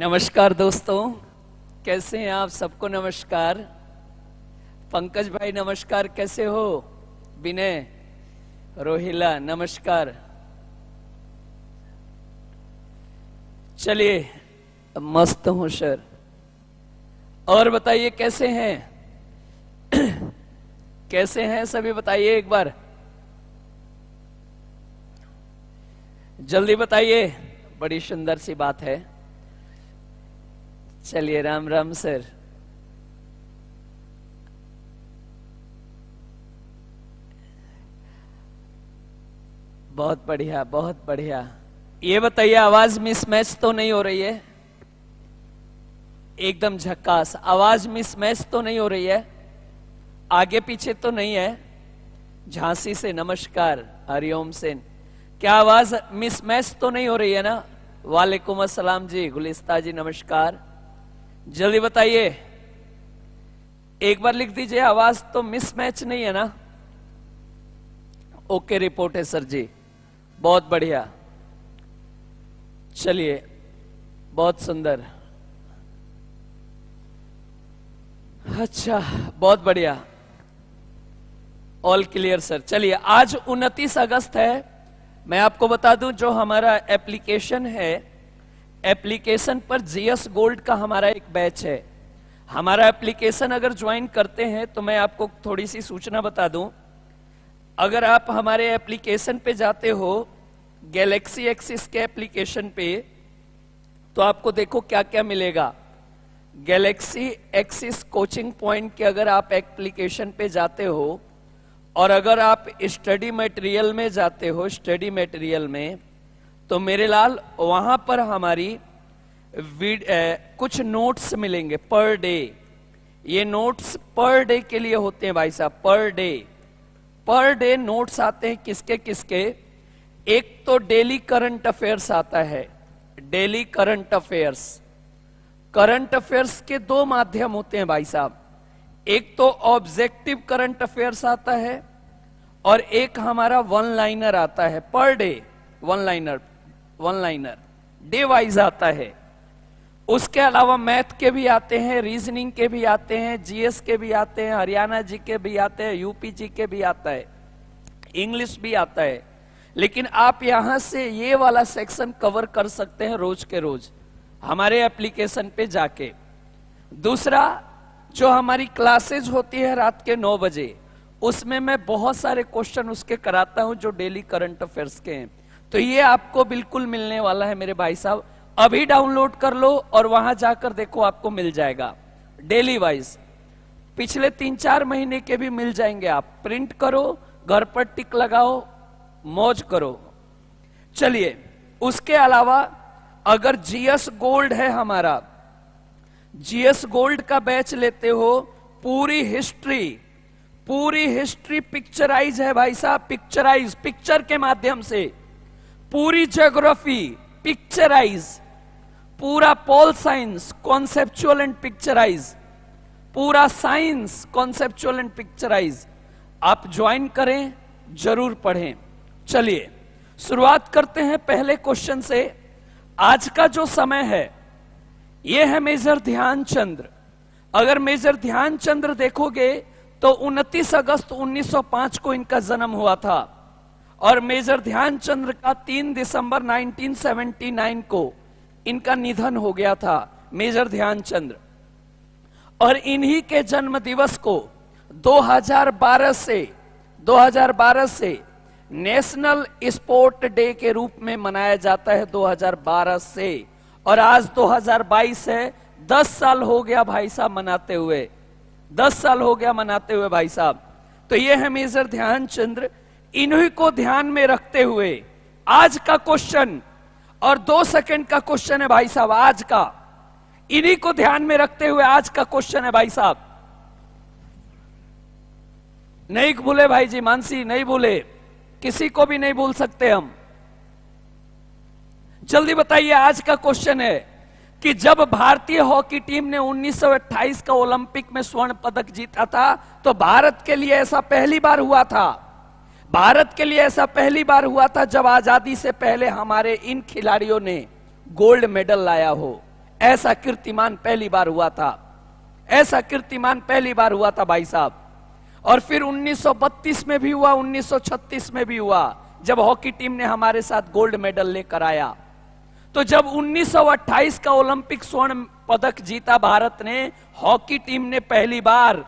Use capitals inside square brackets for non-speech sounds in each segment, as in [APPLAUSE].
नमस्कार दोस्तों कैसे हैं आप सबको नमस्कार पंकज भाई नमस्कार कैसे हो विनय रोहिला नमस्कार चलिए मस्त हूं सर और बताइए कैसे हैं [CLEARS THROAT] कैसे हैं सभी बताइए एक बार जल्दी बताइए बड़ी सुंदर सी बात है चलिए राम राम सर बहुत बढ़िया बहुत बढ़िया ये बताइए आवाज मिसमैच तो नहीं हो रही है एकदम झक्कास आवाज मिसमैच तो नहीं हो रही है आगे पीछे तो नहीं है झांसी से नमस्कार हरिओम सेन क्या आवाज मिसमैच तो नहीं हो रही है ना वालेकुम असलम जी गुलिस्ता जी नमस्कार जल्दी बताइए एक बार लिख दीजिए आवाज तो मिसमैच नहीं है ना ओके रिपोर्ट है सर जी बहुत बढ़िया चलिए बहुत सुंदर अच्छा बहुत बढ़िया ऑल क्लियर सर चलिए आज 29 अगस्त है मैं आपको बता दूं जो हमारा एप्लीकेशन है एप्लीकेशन पर जीएस गोल्ड का हमारा एक बैच है हमारा एप्लीकेशन अगर ज्वाइन करते हैं तो मैं आपको थोड़ी सी सूचना बता दूं अगर आप हमारे एप्लीकेशन पे जाते हो गैलेक्सी एक्सिस के एप्लीकेशन पे तो आपको देखो क्या क्या मिलेगा गैलेक्सी एक्सिस कोचिंग पॉइंट के अगर आप एप्लीकेशन पे जाते हो और अगर आप स्टडी मटेरियल में जाते हो स्टडी मटेरियल में तो मेरे लाल वहां पर हमारी ए, कुछ नोट्स मिलेंगे पर डे ये नोट्स पर डे के लिए होते हैं भाई साहब per day per day notes आते हैं किसके किसके एक तो डेली करंट अफेयर्स आता है daily current affairs current affairs के दो माध्यम होते हैं भाई साहब एक तो ऑब्जेक्टिव करंट अफेयर्स आता है और एक हमारा वन लाइनर आता है पर day one liner one liner day wise आता है उसके अलावा मैथ के भी आते हैं रीजनिंग के भी आते हैं जीएस के भी आते हैं हरियाणा जी के भी आते हैं यूपी जी के भी आता है इंग्लिश भी आता है लेकिन आप यहां से ये वाला सेक्शन कवर कर सकते हैं रोज के रोज हमारे एप्लीकेशन पे जाके दूसरा जो हमारी क्लासेज होती है रात के नौ बजे उसमें मैं बहुत सारे क्वेश्चन उसके कराता हूं जो डेली करंट अफेयर्स के हैं तो ये आपको बिल्कुल मिलने वाला है मेरे भाई साहब अभी डाउनलोड कर लो और वहां जाकर देखो आपको मिल जाएगा डेली वाइज पिछले तीन चार महीने के भी मिल जाएंगे आप प्रिंट करो घर पर टिक लगाओ मौज करो चलिए उसके अलावा अगर जीएस गोल्ड है हमारा जीएस गोल्ड का बैच लेते हो पूरी हिस्ट्री पूरी हिस्ट्री पिक्चराइज है भाई साहब पिक्चराइज पिक्चर के माध्यम से पूरी ज्योग्राफी पिक्चराइज पूरा pol science conceptual and picturise पूरा साइंस कॉन्सेप्चुअल एंड पिक्चराइज आप ज्वाइन करें जरूर पढ़ें चलिए शुरुआत करते हैं पहले क्वेश्चन से आज का जो समय है यह है मेजर ध्यानचंद्र अगर मेजर ध्यानचंद्र देखोगे तो 29 अगस्त 1905 को इनका जन्म हुआ था और मेजर ध्यानचंद्र का 3 दिसंबर 1979 को इनका निधन हो गया था मेजर ध्यानचंद्र और इन्हीं के जन्म दिवस को 2012 से 2012 से नेशनल स्पोर्ट डे के रूप में मनाया जाता है 2012 से और आज 2022 है 10 साल हो गया भाई साहब मनाते हुए 10 साल हो गया मनाते हुए भाई साहब तो ये है मेजर ध्यानचंद्र इन्हीं को ध्यान में रखते हुए आज का क्वेश्चन और दो सेकंड का क्वेश्चन है भाई साहब आज का इन्हीं को ध्यान में रखते हुए आज का क्वेश्चन है भाई साहब नहीं भूले भाई जी मानसी नहीं भूले किसी को भी नहीं भूल सकते हम जल्दी बताइए आज का क्वेश्चन है कि जब भारतीय हॉकी टीम ने 1928 का ओलंपिक में स्वर्ण पदक जीता था तो भारत के लिए ऐसा पहली बार हुआ था भारत के लिए ऐसा पहली बार हुआ था जब आजादी से पहले हमारे इन खिलाड़ियों ने गोल्ड मेडल लाया हो ऐसा कीर्तिमान पहली बार हुआ था ऐसा कीर्तिमान पहली बार हुआ था भाई साहब और फिर 1932 में भी हुआ 1936 में भी हुआ जब हॉकी टीम ने हमारे साथ गोल्ड मेडल लेकर आया तो जब 1928 का ओलंपिक स्वर्ण पदक जीता भारत ने हॉकी टीम ने पहली बार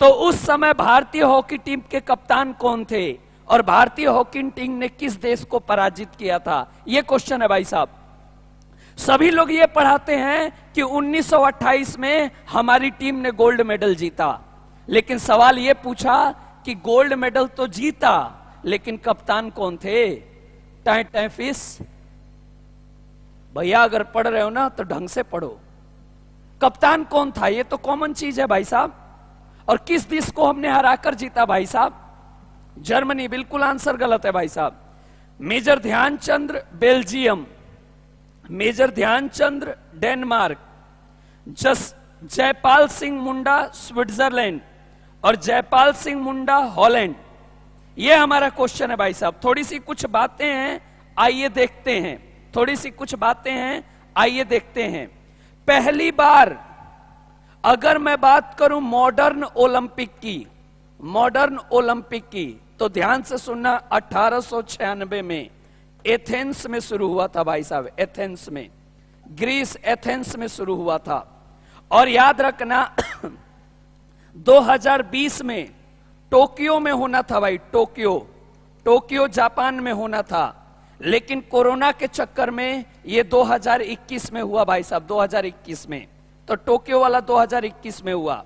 तो उस समय भारतीय हॉकी टीम के कप्तान कौन थे और भारतीय हॉकी टीम ने किस देश को पराजित किया था यह क्वेश्चन है भाई साहब सभी लोग ये पढ़ाते हैं कि 1928 में हमारी टीम ने गोल्ड मेडल जीता लेकिन सवाल यह पूछा कि गोल्ड मेडल तो जीता लेकिन कप्तान कौन थे टाइ टह भैया अगर पढ़ रहे हो ना तो ढंग से पढ़ो कप्तान कौन था यह तो कॉमन चीज है भाई साहब और किस देश को हमने हराकर जीता भाई साहब जर्मनी बिल्कुल आंसर गलत है भाई साहब major Dhyanchandra Belgium major Dhyanchandra Denmark जस जयपाल सिंह मुंडा स्विट्जरलैंड और जयपाल सिंह मुंडा हॉलैंड यह हमारा क्वेश्चन है भाई साहब थोड़ी सी कुछ बातें हैं आइए देखते हैं थोड़ी सी कुछ बातें हैं आइए देखते हैं पहली बार अगर मैं बात करूं मॉडर्न ओलंपिक की मॉडर्न ओलंपिक की तो ध्यान से सुनना अठारह में एथेंस में शुरू हुआ था भाई साहब एथेंस में ग्रीस एथेंस में शुरू हुआ था और याद रखना 2020 [CLEARS THROAT] में टोक्यो में होना था भाई टोक्यो टोक्यो जापान में होना था लेकिन कोरोना के चक्कर में यह 2021 में हुआ भाई साहब 2021 में तो टोक्यो वाला 2021 में हुआ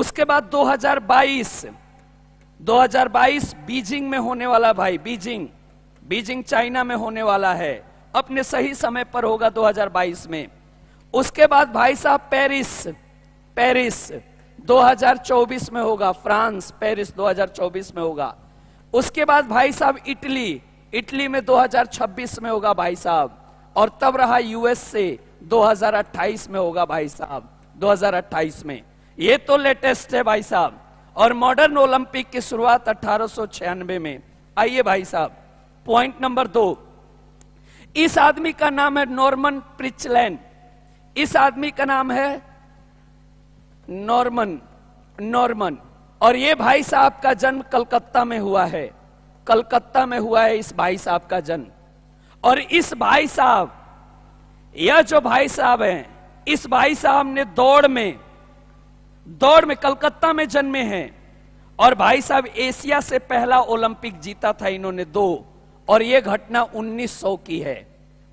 उसके बाद 2022 2022 बीजिंग में होने वाला भाई बीजिंग बीजिंग चाइना में होने वाला है अपने सही समय पर होगा 2022 में उसके बाद भाई साहब पेरिस पेरिस 2024 में होगा फ्रांस पेरिस 2024 में होगा उसके बाद भाई साहब इटली इटली में 2026 में होगा भाई साहब और तब रहा यूएस से 2028 में होगा भाई साहब 2028 में ये तो लेटेस्ट है भाई साहब और मॉडर्न ओलंपिक की शुरुआत अठारह में आइए भाई साहब पॉइंट नंबर दो इस आदमी का नाम है नॉर्मन प्रिचलैंड इस आदमी का नाम है नॉर्मन नॉर्मन और ये भाई साहब का जन्म कलकत्ता में हुआ है कलकत्ता में हुआ है इस भाई साहब का जन्म और इस भाई साहब यह जो भाई साहब हैं इस भाई साहब ने दौड़ में दौड़ में कलकत्ता में जन्मे हैं और भाई साहब एशिया से पहला ओलंपिक जीता था इन्होंने दो और यह घटना 1900 की है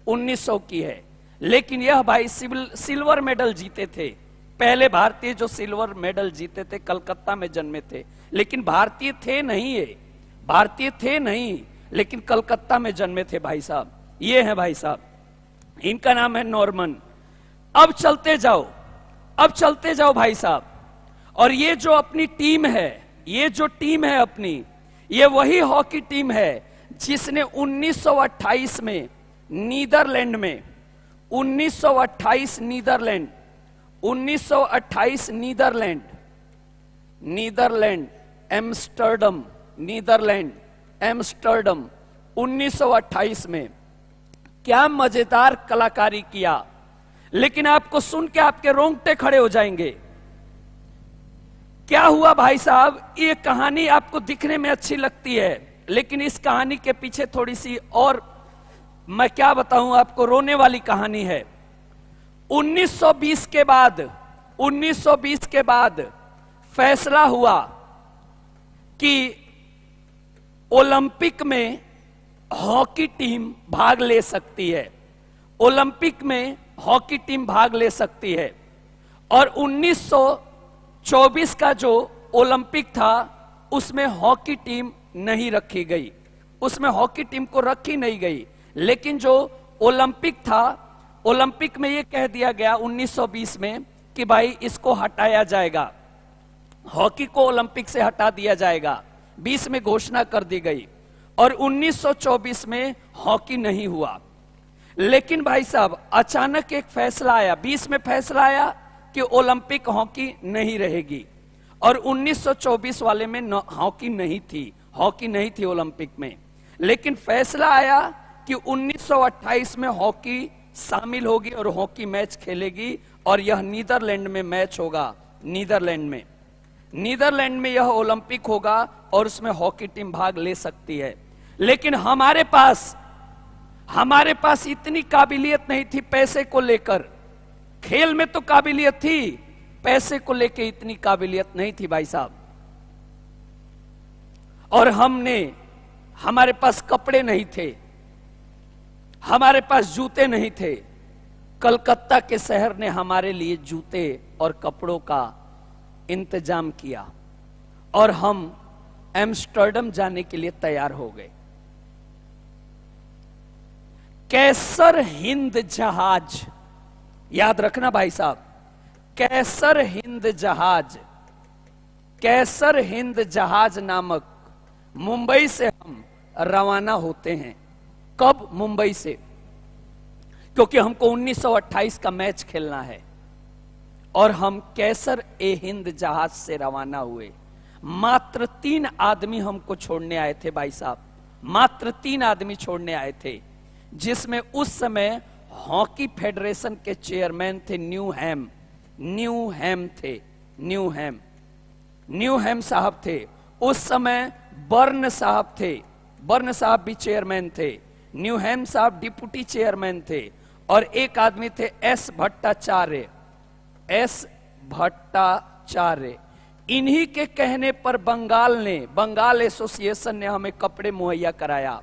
1900 की है लेकिन यह भाई सिल्वर मेडल जीते थे पहले भारतीय जो सिल्वर मेडल जीते थे कलकत्ता में जन्मे थे लेकिन भारतीय थे नहीं ये भारतीय थे नहीं लेकिन कलकत्ता में जन्मे थे भाई साहब ये है भाई साहब इनका नाम है नॉर्मन अब चलते जाओ अब चलते जाओ भाई साहब और ये जो अपनी टीम है ये जो टीम है अपनी ये वही हॉकी टीम है जिसने 1928 में नीदरलैंड में 1928 Netherland 1928 Netherland Netherland Amsterdam Netherland Amsterdam 1928 में क्या मजेदार कलाकारी किया लेकिन आपको सुन के आपके रोंगटे खड़े हो जाएंगे क्या हुआ भाई साहब ये कहानी आपको दिखने में अच्छी लगती है लेकिन इस कहानी के पीछे थोड़ी सी और मैं क्या बताऊं आपको रोने वाली कहानी है 1920 के बाद 1920 के बाद फैसला हुआ कि ओलंपिक में हॉकी टीम भाग ले सकती है ओलंपिक में हॉकी टीम भाग ले सकती है और 1924 का जो ओलंपिक था उसमें हॉकी टीम नहीं रखी गई उसमें हॉकी टीम को रखी नहीं गई लेकिन जो ओलंपिक था ओलंपिक में यह कह दिया गया 1920 में कि भाई इसको हटाया जाएगा हॉकी को ओलंपिक से हटा दिया जाएगा 20 में घोषणा कर दी गई और 1924 में हॉकी नहीं हुआ लेकिन भाई साहब अचानक एक फैसला आया 20 में फैसला आया कि ओलंपिक हॉकी नहीं रहेगी और 1924 वाले में हॉकी नहीं थी हॉकी नहीं थी ओलंपिक में लेकिन फैसला आया कि 1928 में हॉकी शामिल होगी और हॉकी मैच खेलेगी और यह नीदरलैंड में मैच होगा नीदरलैंड में नीदरलैंड में यह ओलंपिक होगा और उसमें हॉकी टीम भाग ले सकती है लेकिन हमारे पास हमारे पास इतनी काबिलियत नहीं थी पैसे को लेकर खेल में तो काबिलियत थी पैसे को लेकर इतनी काबिलियत नहीं थी भाई साहब और हमने हमारे पास कपड़े नहीं थे हमारे पास जूते नहीं थे कलकत्ता के शहर ने हमारे लिए जूते और कपड़ों का इंतजाम किया और हम एम्स्टर्डम जाने के लिए तैयार हो गए कैसर हिंद जहाज याद रखना भाई साहब कैसर हिंद जहाज कैसर हिंद जहाज नामक मुंबई से हम रवाना होते हैं कब मुंबई से क्योंकि हमको 1928 का मैच खेलना है और हम कैसर ए हिंद जहाज से रवाना हुए मात्र तीन आदमी हमको छोड़ने आए थे भाई साहब मात्र तीन आदमी छोड़ने आए थे जिसमें उस समय हॉकी फेडरेशन के चेयरमैन थे न्यू हैम न्यू हैम थे न्यू हैम न्यू हैम साहब थे उस समय बर्न साहब थे बर्न साहब भी चेयरमैन थे न्यू हैम साहब डिप्टी चेयरमैन थे और एक आदमी थे एस भट्टाचार्य एस भट्टाचार्य इन्हीं के कहने पर बंगाल ने बंगाल एसोसिएशन ने हमें कपड़े मुहैया कराया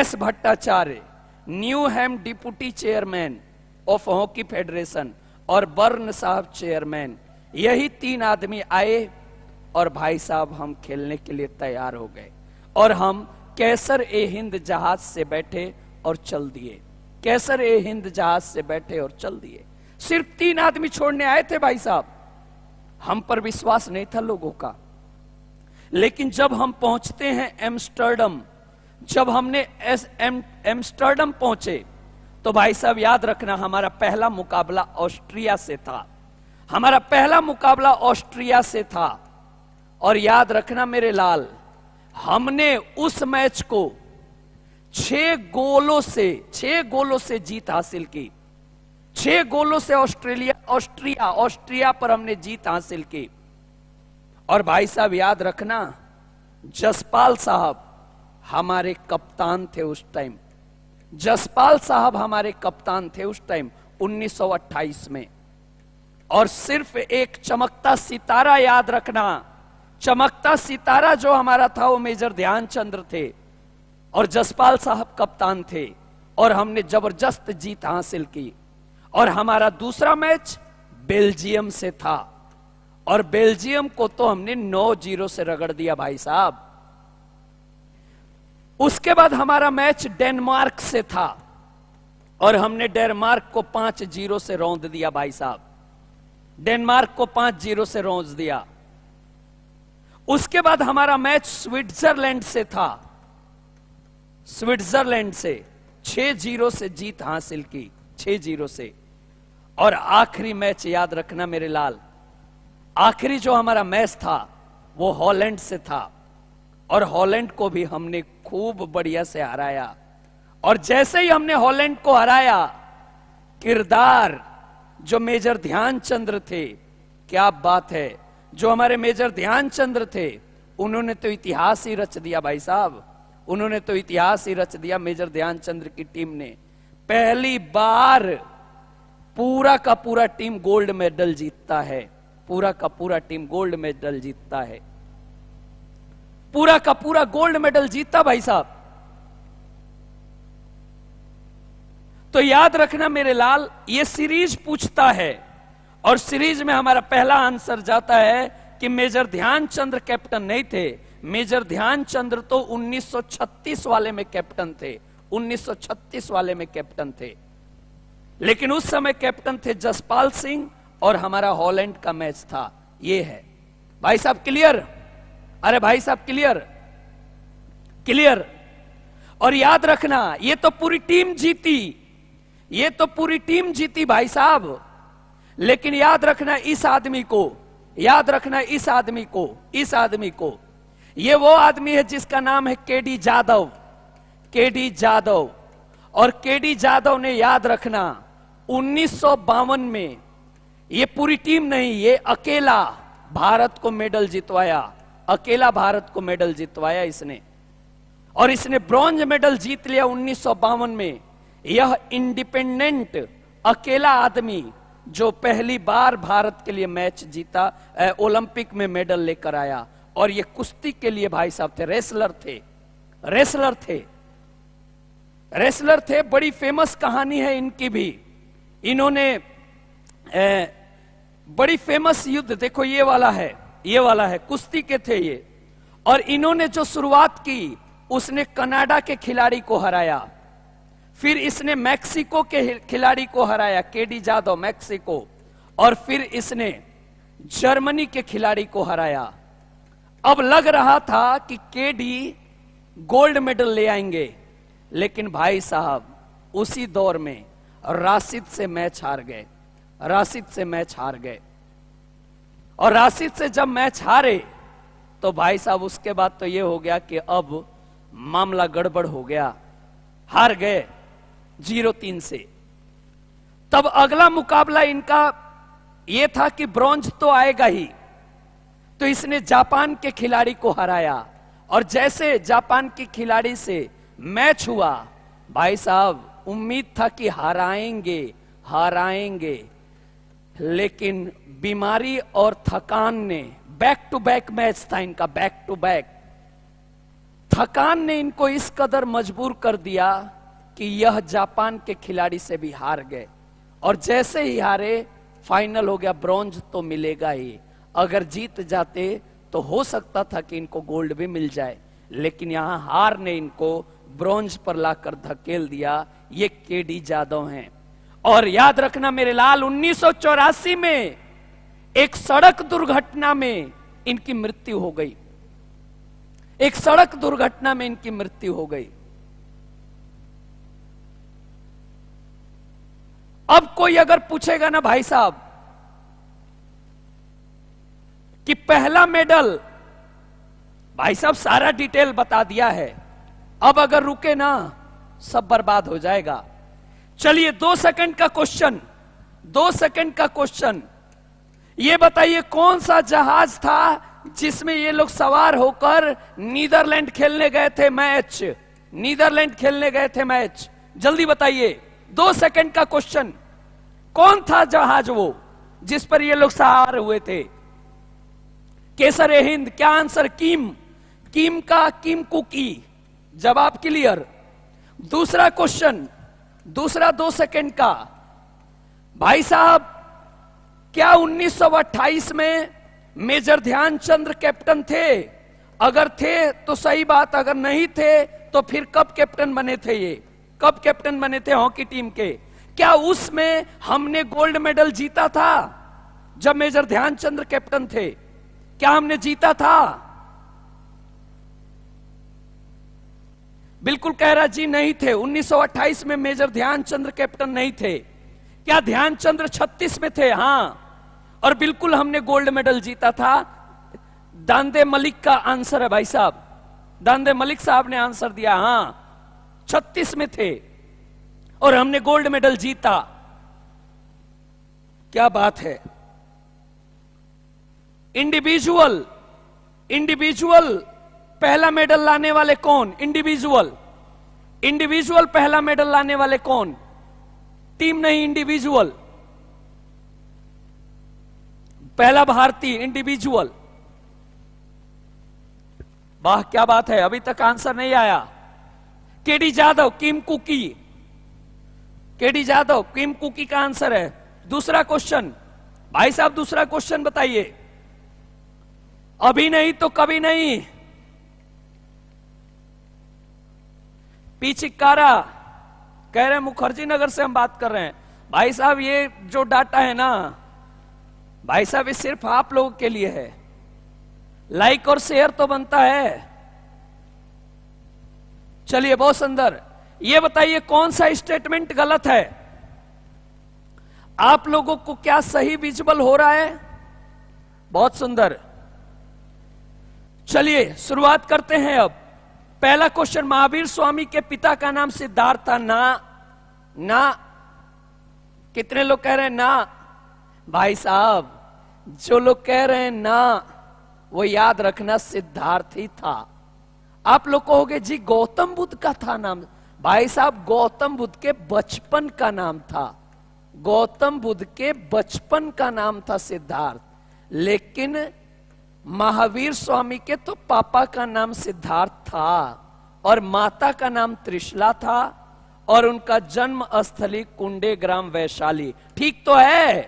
S Bhattacharya Newham deputy chairman of hockey federation और बर्न साहब चेयरमैन यही तीन आदमी आए और भाई साहब हम खेलने के लिए तैयार हो गए और हम कैसर ए हिंद जहाज से बैठे और चल दिए कैसर ए हिंद जहाज से बैठे और चल दिए सिर्फ तीन आदमी छोड़ने आए थे भाई साहब हम पर विश्वास नहीं था लोगों का लेकिन जब हम पहुंचते हैं एम्स्टर्डम जब हमने एम्स्टर्डम पहुंचे तो भाई साहब याद रखना हमारा पहला मुकाबला ऑस्ट्रिया से था हमारा पहला मुकाबला ऑस्ट्रिया से था और याद रखना मेरे लाल हमने उस मैच को छह गोलों से छह गोलों से जीत हासिल की छह गोलों से ऑस्ट्रेलिया ऑस्ट्रिया ऑस्ट्रिया पर हमने जीत हासिल की और भाई साहब याद रखना जसपाल साहब हमारे कप्तान थे उस टाइम जसपाल साहब हमारे कप्तान थे उस टाइम 1928 में और सिर्फ एक चमकता सितारा याद रखना चमकता सितारा जो हमारा था वो मेजर ध्यानचंद्र थे और जसपाल साहब कप्तान थे और हमने जबरदस्त जीत हासिल की और हमारा दूसरा मैच बेल्जियम से था और बेल्जियम को तो हमने 9 जीरो से रगड़ दिया भाई साहब उसके बाद हमारा मैच डेनमार्क से था और हमने डेनमार्क को पांच जीरो से रौंद दिया भाई साहब डेनमार्क को पांच जीरो से रौंद दिया उसके बाद हमारा मैच स्विट्जरलैंड से था स्विट्जरलैंड से छह जीरो से जीत हासिल की छह जीरो से और आखिरी मैच याद रखना मेरे लाल आखिरी जो हमारा मैच था वो हॉलैंड से था और हॉलैंड को भी हमने खूब बढ़िया से हराया और जैसे ही हमने हॉलैंड को हराया किरदार जो मेजर ध्यानचंद्र थे क्या बात है जो हमारे मेजर ध्यानचंद्र थे उन्होंने तो इतिहास ही रच दिया भाई साहब उन्होंने तो इतिहास ही रच दिया मेजर ध्यानचंद्र की टीम ने पहली बार पूरा का पूरा टीम गोल्ड मेडल जीतता है पूरा का पूरा टीम गोल्ड मेडल जीतता है पूरा का पूरा गोल्ड मेडल जीतता भाई साहब तो याद रखना मेरे लाल ये सीरीज पूछता है और सीरीज में हमारा पहला आंसर जाता है कि मेजर ध्यानचंद्र कैप्टन नहीं थे मेजर ध्यानचंद्र तो 1936 वाले में कैप्टन थे 1936 वाले में कैप्टन थे लेकिन उस समय कैप्टन थे जसपाल सिंह और हमारा हॉलैंड का मैच था यह है भाई साहब क्लियर अरे भाई साहब क्लियर क्लियर और याद रखना ये तो पूरी टीम जीती ये तो पूरी टीम जीती भाई साहब लेकिन याद रखना इस आदमी को याद रखना इस आदमी को इस आदमी को ये वो आदमी है जिसका नाम है केडी के केडी जादव और केडी जादव ने याद रखना उन्नीस में ये पूरी टीम नहीं ये अकेला भारत को मेडल जितवाया अकेला भारत को मेडल जीतवाया इसने और इसने ब्रॉन्ज मेडल जीत लिया उन्नीस में यह इंडिपेंडेंट अकेला आदमी जो पहली बार भारत के लिए मैच जीता ओलंपिक में मेडल लेकर आया और ये कुश्ती के लिए भाई साहब थे रेसलर थे रेसलर थे रेसलर थे बड़ी फेमस कहानी है इनकी भी इन्होंने ए, बड़ी फेमस युद्ध देखो ये वाला है ये वाला है कुश्ती के थे ये और इन्होंने जो शुरुआत की उसने कनाडा के खिलाड़ी को हराया फिर इसने मैक्सिको के खिलाड़ी को हराया केडी जादव मैक्सिको और फिर इसने जर्मनी के खिलाड़ी को हराया अब लग रहा था कि केडी गोल्ड मेडल ले आएंगे लेकिन भाई साहब उसी दौर में राशिद से मैच हार गए राशिद से मैच हार गए और राशिद से जब मैच हारे तो भाई साहब उसके बाद तो ये हो गया कि अब मामला गड़बड़ हो गया हार गए जीरो तीन से तब अगला मुकाबला इनका यह था कि ब्रॉन्ज तो आएगा ही तो इसने जापान के खिलाड़ी को हराया और जैसे जापान के खिलाड़ी से मैच हुआ भाई साहब उम्मीद था कि हराएंगे हराएंगे लेकिन बीमारी और थकान ने बैक टू बैक मैच था इनका बैक टू बैक थकान ने इनको इस कदर मजबूर कर दिया कि यह जापान के खिलाड़ी से भी हार गए और जैसे ही हारे फाइनल हो गया ब्रॉन्ज तो मिलेगा ही अगर जीत जाते तो हो सकता था कि इनको गोल्ड भी मिल जाए लेकिन यहां हार ने इनको ब्रॉन्ज पर लाकर धकेल दिया ये केडी जादव हैं और याद रखना मेरे लाल उन्नीस में एक सड़क दुर्घटना में इनकी मृत्यु हो गई एक सड़क दुर्घटना में इनकी मृत्यु हो गई अब कोई अगर पूछेगा ना भाई साहब कि पहला मेडल भाई साहब सारा डिटेल बता दिया है अब अगर रुके ना सब बर्बाद हो जाएगा चलिए दो सेकंड का क्वेश्चन दो सेकंड का क्वेश्चन ये बताइए कौन सा जहाज था जिसमें ये लोग सवार होकर नीदरलैंड खेलने गए थे मैच नीदरलैंड खेलने गए थे मैच जल्दी बताइए दो सेकंड का क्वेश्चन कौन था जहाज वो जिस पर ये लोग सवार हुए थे केसर ए हिंद क्या आंसर किम किम का किम कुकी जवाब क्लियर दूसरा क्वेश्चन दूसरा दो सेकंड का भाई साहब क्या 1928 में मेजर ध्यानचंद्र कैप्टन थे अगर थे तो सही बात अगर नहीं थे तो फिर कब कैप्टन बने थे ये कब कैप्टन बने थे हॉकी टीम के क्या उसमें हमने गोल्ड मेडल जीता था जब मेजर ध्यानचंद्र कैप्टन थे क्या हमने जीता था बिल्कुल कहरा जी नहीं थे 1928 में मेजर ध्यानचंद्र कैप्टन नहीं थे क्या ध्यानचंद्र 36 में थे हाँ और बिल्कुल हमने गोल्ड मेडल जीता था दांदे मलिक का आंसर है भाई साहब दांदे मलिक साहब ने आंसर दिया हाँ 36 में थे और हमने गोल्ड मेडल जीता क्या बात है इंडिविजुअल इंडिविजुअल पहला मेडल लाने वाले कौन इंडिविजुअल इंडिविजुअल पहला मेडल लाने वाले कौन टीम नहीं इंडिविजुअल पहला भारतीय इंडिविजुअल वाह क्या बात है अभी तक आंसर नहीं आया केडी जादव किम कुकी केडी जादव किम कुकी का आंसर है दूसरा क्वेश्चन भाई साहब दूसरा क्वेश्चन बताइए अभी नहीं तो कभी नहीं पी कह रहे मुखर्जी नगर से हम बात कर रहे हैं भाई साहब ये जो डाटा है ना भाई साहब ये सिर्फ आप लोगों के लिए है लाइक और शेयर तो बनता है चलिए बहुत सुंदर ये बताइए कौन सा स्टेटमेंट गलत है आप लोगों को क्या सही विजुअल हो रहा है बहुत सुंदर चलिए शुरुआत करते हैं अब पहला क्वेश्चन महावीर स्वामी के पिता का नाम सिद्धार्थ था ना ना कितने लोग कह रहे हैं ना भाई साहब जो लोग कह रहे हैं ना वो याद रखना सिद्धार्थ ही था आप लोग कहोगे जी गौतम बुद्ध का था नाम भाई साहब गौतम बुद्ध के बचपन का नाम था गौतम बुद्ध के बचपन का नाम था सिद्धार्थ लेकिन महावीर स्वामी के तो पापा का नाम सिद्धार्थ था और माता का नाम त्रिशला था और उनका जन्म स्थली कुंडे ग्राम वैशाली ठीक तो है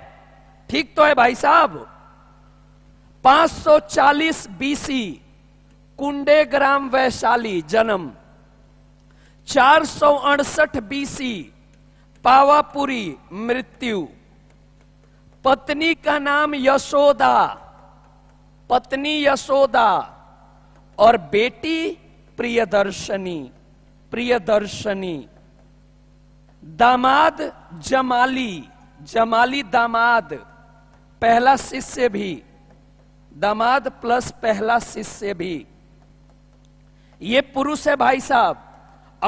ठीक तो है भाई साहब 540 बीसी कुंडे ग्राम वैशाली जन्म चार सौ अड़सठ बीसी पावापुरी मृत्यु पत्नी का नाम यशोदा पत्नी यशोदा और बेटी प्रियदर्शनी प्रियदर्शनी दामाद जमाली जमाली दामाद पहला शिष्य भी दामाद प्लस पहला शिष्य भी ये पुरुष है भाई साहब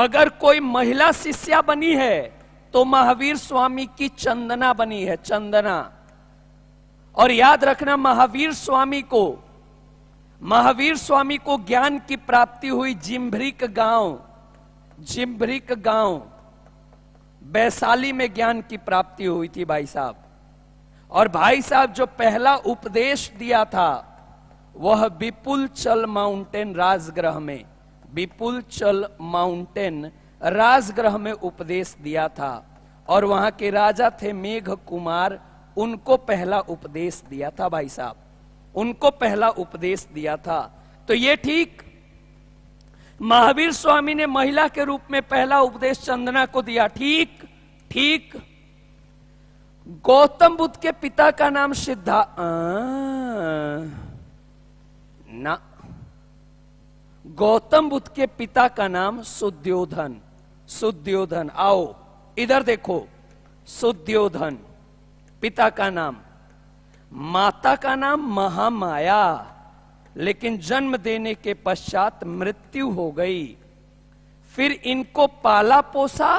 अगर कोई महिला शिष्या बनी है तो महावीर स्वामी की चंदना बनी है चंदना और याद रखना महावीर स्वामी को महावीर स्वामी को ज्ञान की प्राप्ति हुई जिम्भरिक गांव जिम्भरिक गांव वैशाली में ज्ञान की प्राप्ति हुई थी भाई साहब और भाई साहब जो पहला उपदेश दिया था वह विपुल चल माउंटेन राजग्रह में विपुल चल माउंटेन राजग्रह में उपदेश दिया था और वहां के राजा थे मेघ कुमार उनको पहला उपदेश दिया था भाई साहब उनको पहला उपदेश दिया था तो ये ठीक महावीर स्वामी ने महिला के रूप में पहला उपदेश चंदना को दिया ठीक ठीक गौतम बुद्ध के पिता का नाम सिद्धा ना गौतम बुद्ध के पिता का नाम सुद्योधन सुद्योधन आओ इधर देखो सुद्योधन पिता का नाम माता का नाम महामाया लेकिन जन्म देने के पश्चात मृत्यु हो गई फिर इनको पाला पोसा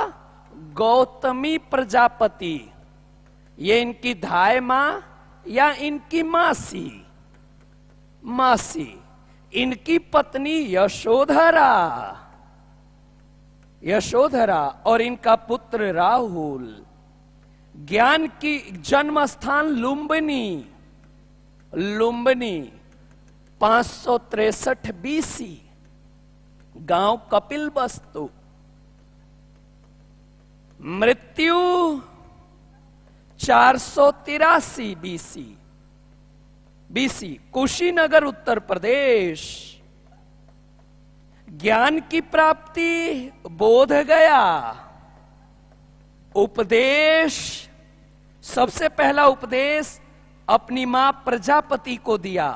गौतमी प्रजापति ये इनकी धाय मां या इनकी मासी मासी इनकी पत्नी यशोधरा यशोधरा और इनका पुत्र राहुल ज्ञान की जन्म स्थान लुम्बनी लुम्बनी पांच सौ तिरसठ बीसी गांव कपिल वस्तु मृत्यु चार सौ तिरासी बीसी बीसी कुशीनगर उत्तर प्रदेश ज्ञान की प्राप्ति बोध गया उपदेश सबसे पहला उपदेश अपनी मां प्रजापति को दिया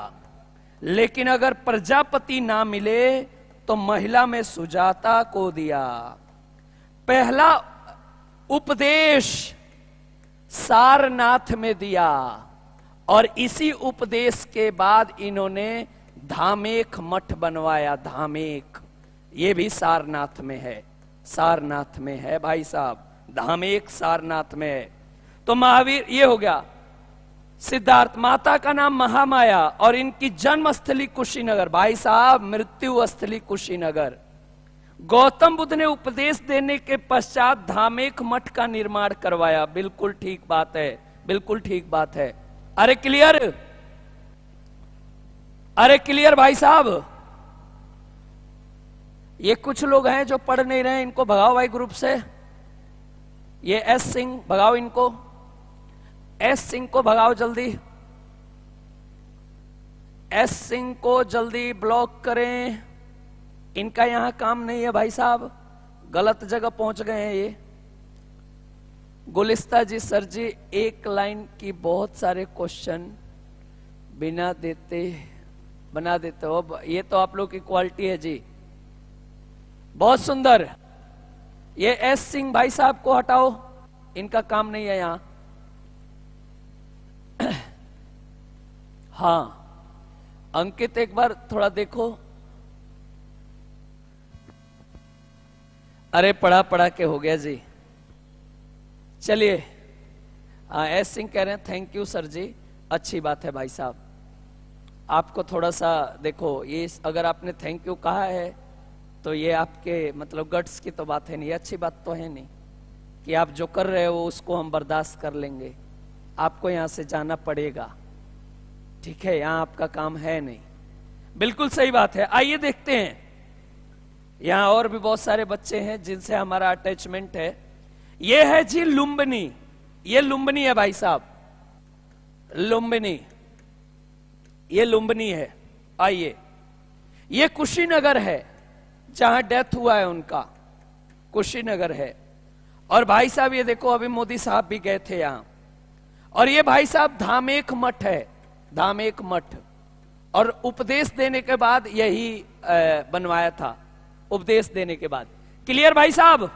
लेकिन अगर प्रजापति ना मिले तो महिला में सुजाता को दिया पहला उपदेश सारनाथ में दिया और इसी उपदेश के बाद इन्होंने धामेक मठ बनवाया धामेक ये भी सारनाथ में है सारनाथ में है भाई साहब धाम एक सारनाथ में है तो महावीर ये हो गया सिद्धार्थ माता का नाम महामाया और इनकी जन्म स्थली कुशीनगर भाई साहब मृत्यु स्थली कुशीनगर गौतम बुद्ध ने उपदेश देने के पश्चात धामेक मठ का निर्माण करवाया बिल्कुल ठीक बात है बिल्कुल ठीक बात है अरे क्लियर अरे क्लियर भाई साहब ये कुछ लोग हैं जो पढ़ नहीं रहे इनको भगाओ भाई ग्रुप से ये एस सिंह भगाओ इनको एस सिंह को भगाओ जल्दी एस सिंह को जल्दी ब्लॉक करें इनका यहां काम नहीं है भाई साहब गलत जगह पहुंच गए हैं ये गुलिस्ता जी सर जी एक लाइन की बहुत सारे क्वेश्चन बिना देते बना देते हो ये तो आप लोग की क्वालिटी है जी बहुत सुंदर ये एस सिंह भाई साहब को हटाओ इनका काम नहीं है यहां [CLEARS THROAT] हां अंकित एक बार थोड़ा देखो अरे पढ़ा पढ़ा के हो गया जी चलिए हाँ, एस सिंह कह रहे हैं थैंक यू सर जी अच्छी बात है भाई साहब आपको थोड़ा सा देखो ये अगर आपने थैंक यू कहा है तो ये आपके मतलब गट्स की तो बात है नहीं अच्छी बात तो है नहीं कि आप जो कर रहे हो उसको हम बर्दाश्त कर लेंगे आपको यहां से जाना पड़ेगा ठीक है यहां आपका काम है नहीं बिल्कुल सही बात है आइए देखते हैं यहां और भी बहुत सारे बच्चे हैं जिनसे हमारा अटैचमेंट है ये है जी लुम्बनी ये लुम्बनी है भाई साहब लुम्बनी ये लुम्बनी है आइए ये कुशीनगर है जहां डेथ हुआ है उनका कुशीनगर है और भाई साहब ये देखो अभी मोदी साहब भी गए थे यहां और ये भाई साहब धामेक मठ है धामेक मठ और उपदेश देने के बाद यही बनवाया था उपदेश देने के बाद क्लियर भाई साहब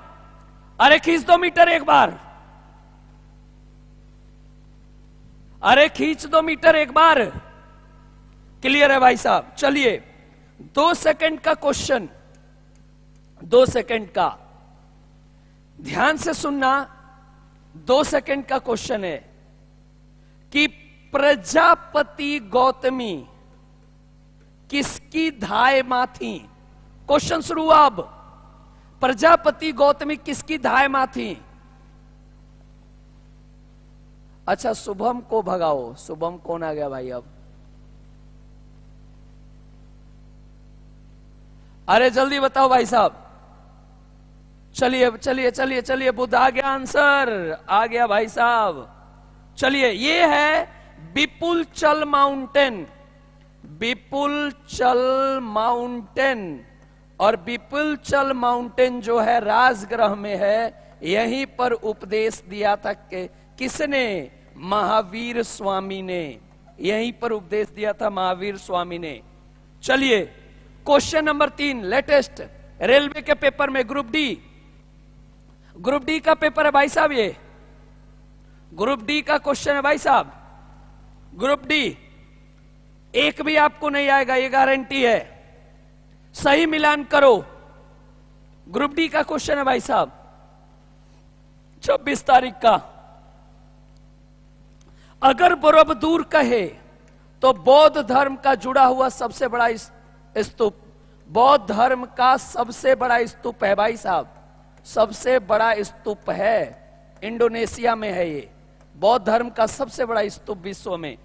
अरे खींच दो मीटर एक बार अरे खींच दो मीटर एक बार क्लियर है भाई साहब चलिए दो सेकंड का क्वेश्चन दो सेकंड का ध्यान से सुनना दो सेकंड का क्वेश्चन है कि प्रजापति गौतमी किसकी धाय मा थी क्वेश्चन शुरू अब प्रजापति गौतमी किसकी धाय मा थी अच्छा शुभम को भगाओ शुभम कौन आ गया भाई अब अरे जल्दी बताओ भाई साहब चलिए चलिए चलिए चलिए बुद्ध आ गया आंसर आ गया भाई साहब चलिए ये है विपुल चल माउंटेन विपुल चल माउंटेन और विपुल चल माउंटेन जो है राजग्रह में है यहीं पर उपदेश दिया था के किसने महावीर स्वामी ने यहीं पर उपदेश दिया था महावीर स्वामी ने चलिए क्वेश्चन नंबर तीन लेटेस्ट रेलवे के पेपर में ग्रुप डी ग्रुप डी का पेपर है भाई साहब ये ग्रुप डी का क्वेश्चन है भाई साहब ग्रुप डी एक भी आपको नहीं आएगा ये गारंटी है सही मिलान करो ग्रुप डी का क्वेश्चन है भाई साहब छब्बीस तारीख का अगर बरब दूर कहे तो बौद्ध धर्म का जुड़ा हुआ सबसे बड़ा स्तूप बौद्ध धर्म का सबसे बड़ा स्तूप है भाई साहब सबसे बड़ा स्तूप है इंडोनेशिया में है ये बौद्ध धर्म का सबसे बड़ा स्तूप विश्व में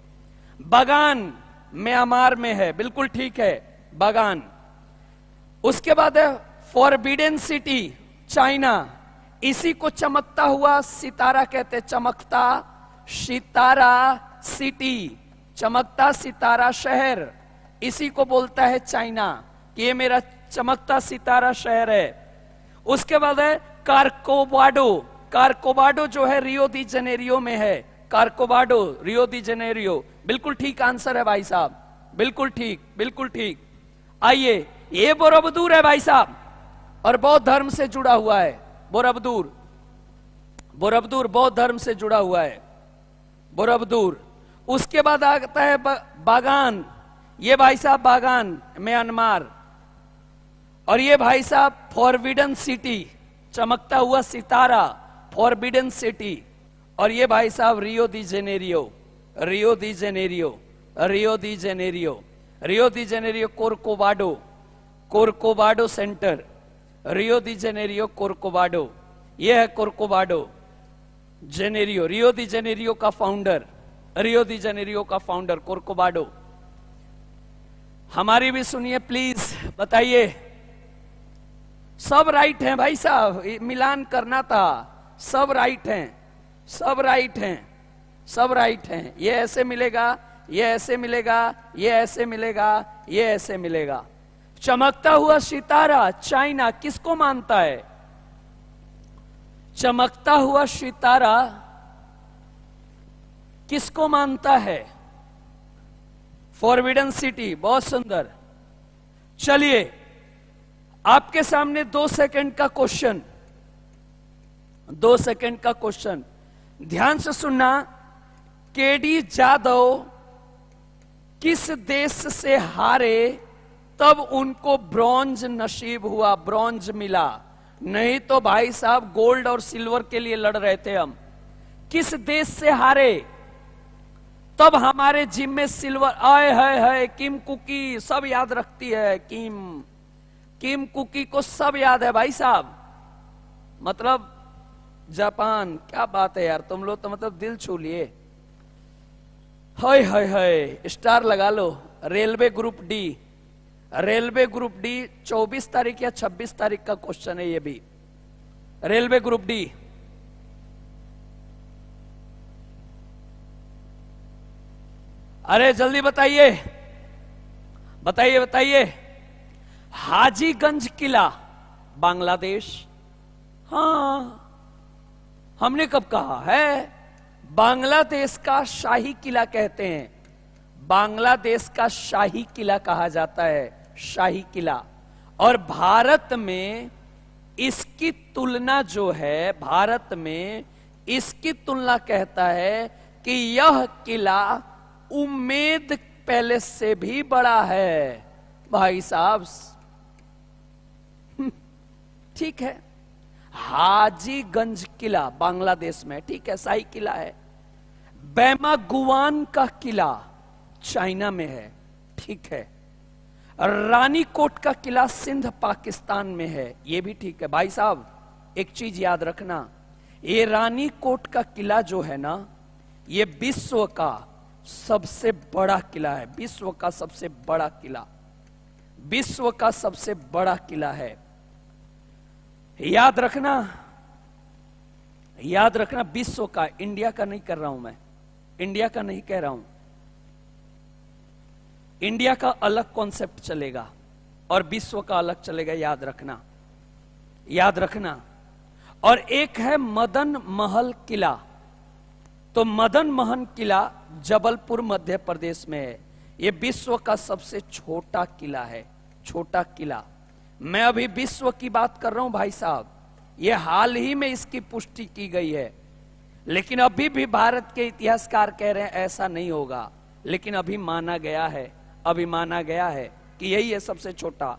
बगान म्यांमार में है बिल्कुल ठीक है बगान उसके बाद है फॉरबिडन सिटी चाइना इसी को चमकता हुआ सितारा कहते चमकता सितारा सिटी चमकता सितारा शहर इसी को बोलता है चाइना कि ये मेरा चमकता सितारा शहर है उसके बाद है कार्कोबाडो कार्कोबाडो जो है रियो दी जेनेरियो में है कार्कोबाडो रियो दी जेनेरियो बिल्कुल ठीक आंसर है भाई साहब बिल्कुल ठीक बिल्कुल ठीक आइए ये बोरबदूर है भाई साहब और बौद्ध धर्म से जुड़ा हुआ है बोरबदूर बोरबदूर बौद्ध धर्म से जुड़ा हुआ है बोरबदूर उसके बाद आता है बागान ये भाई साहब बागान म्यांमार और ये भाई साहब फॉरबिडन सिटी चमकता हुआ सितारा फॉरबिडन सिटी और ये भाई साहब Rio de Janeiro Rio de Janeiro Rio de Janeiro Rio de Janeiro Corcovado Corcovado centre Rio de Janeiro Corcovado ये है Corcovado Janeiro Rio de Janeiro का फाउंडर रियो दी जेनेरियो का फाउंडर कोरकोबाडो हमारी भी सुनिए प्लीज बताइए सब right हैं भाई साहब मिलान करना था सब राइट हैं सब राइट हैं सब राइट हैं ये ऐसे मिलेगा ये ऐसे मिलेगा ये ऐसे मिलेगा ये ऐसे मिलेगा चमकता हुआ सितारा चाइना किसको मानता है चमकता हुआ सितारा किसको मानता है फॉरविडन सिटी बहुत सुंदर चलिए आपके सामने दो सेकंड का क्वेश्चन दो सेकंड का क्वेश्चन ध्यान से सुनना केडी जादव किस देश से हारे तब उनको ब्रॉन्ज नसीब हुआ ब्रॉन्ज मिला नहीं तो भाई साहब गोल्ड और सिल्वर के लिए लड़ रहे थे हम किस देश से हारे तब हमारे जिम में सिल्वर आय है, है किम कुकी सब याद रखती है किम किम कुकी को सब याद है भाई साहब मतलब जापान क्या बात है यार तुम लोग तो मतलब दिल छू लिए हाय हाय हाय स्टार लगा लो railway group D railway group D 24 तारीख या 26 तारीख का क्वेश्चन है ये भी रेलवे ग्रुप डी अरे जल्दी बताइए बताइए बताइए हाजीगंज किला बांग्लादेश हाँ हमने कब कहा है बांग्लादेश का शाही किला कहते हैं बांग्लादेश का शाही किला कहा जाता है शाही किला और भारत में इसकी तुलना जो है भारत में इसकी तुलना कहता है कि यह किला उम्मेद पैलेस से भी बड़ा है भाई साहब ठीक है हाजीगंज किला बांग्लादेश में ठीक है साई किला है बैमा गुवान का किला चाइना में है ठीक है रानीकोट का किला सिंध पाकिस्तान में है यह भी ठीक है भाई साहब एक चीज याद रखना ये रानीकोट का किला जो है ना ये विश्व का सबसे बड़ा किला है विश्व का सबसे बड़ा किला विश्व का सबसे बड़ा किला है याद रखना याद रखना विश्व का इंडिया का नहीं कर रहा हूं मैं इंडिया का नहीं कह रहा हूं इंडिया का अलग कॉन्सेप्ट चलेगा और विश्व का अलग चलेगा याद रखना याद रखना और एक है मदन महल किला तो मदन महन किला जबलपुर मध्य प्रदेश में है यह विश्व का सबसे छोटा किला है छोटा किला मैं अभी विश्व की बात कर रहा हूं भाई साहब ये हाल ही में इसकी पुष्टि की गई है लेकिन अभी भी भारत के इतिहासकार कह रहे हैं ऐसा नहीं होगा लेकिन अभी माना गया है अभी माना गया है कि यही है सबसे छोटा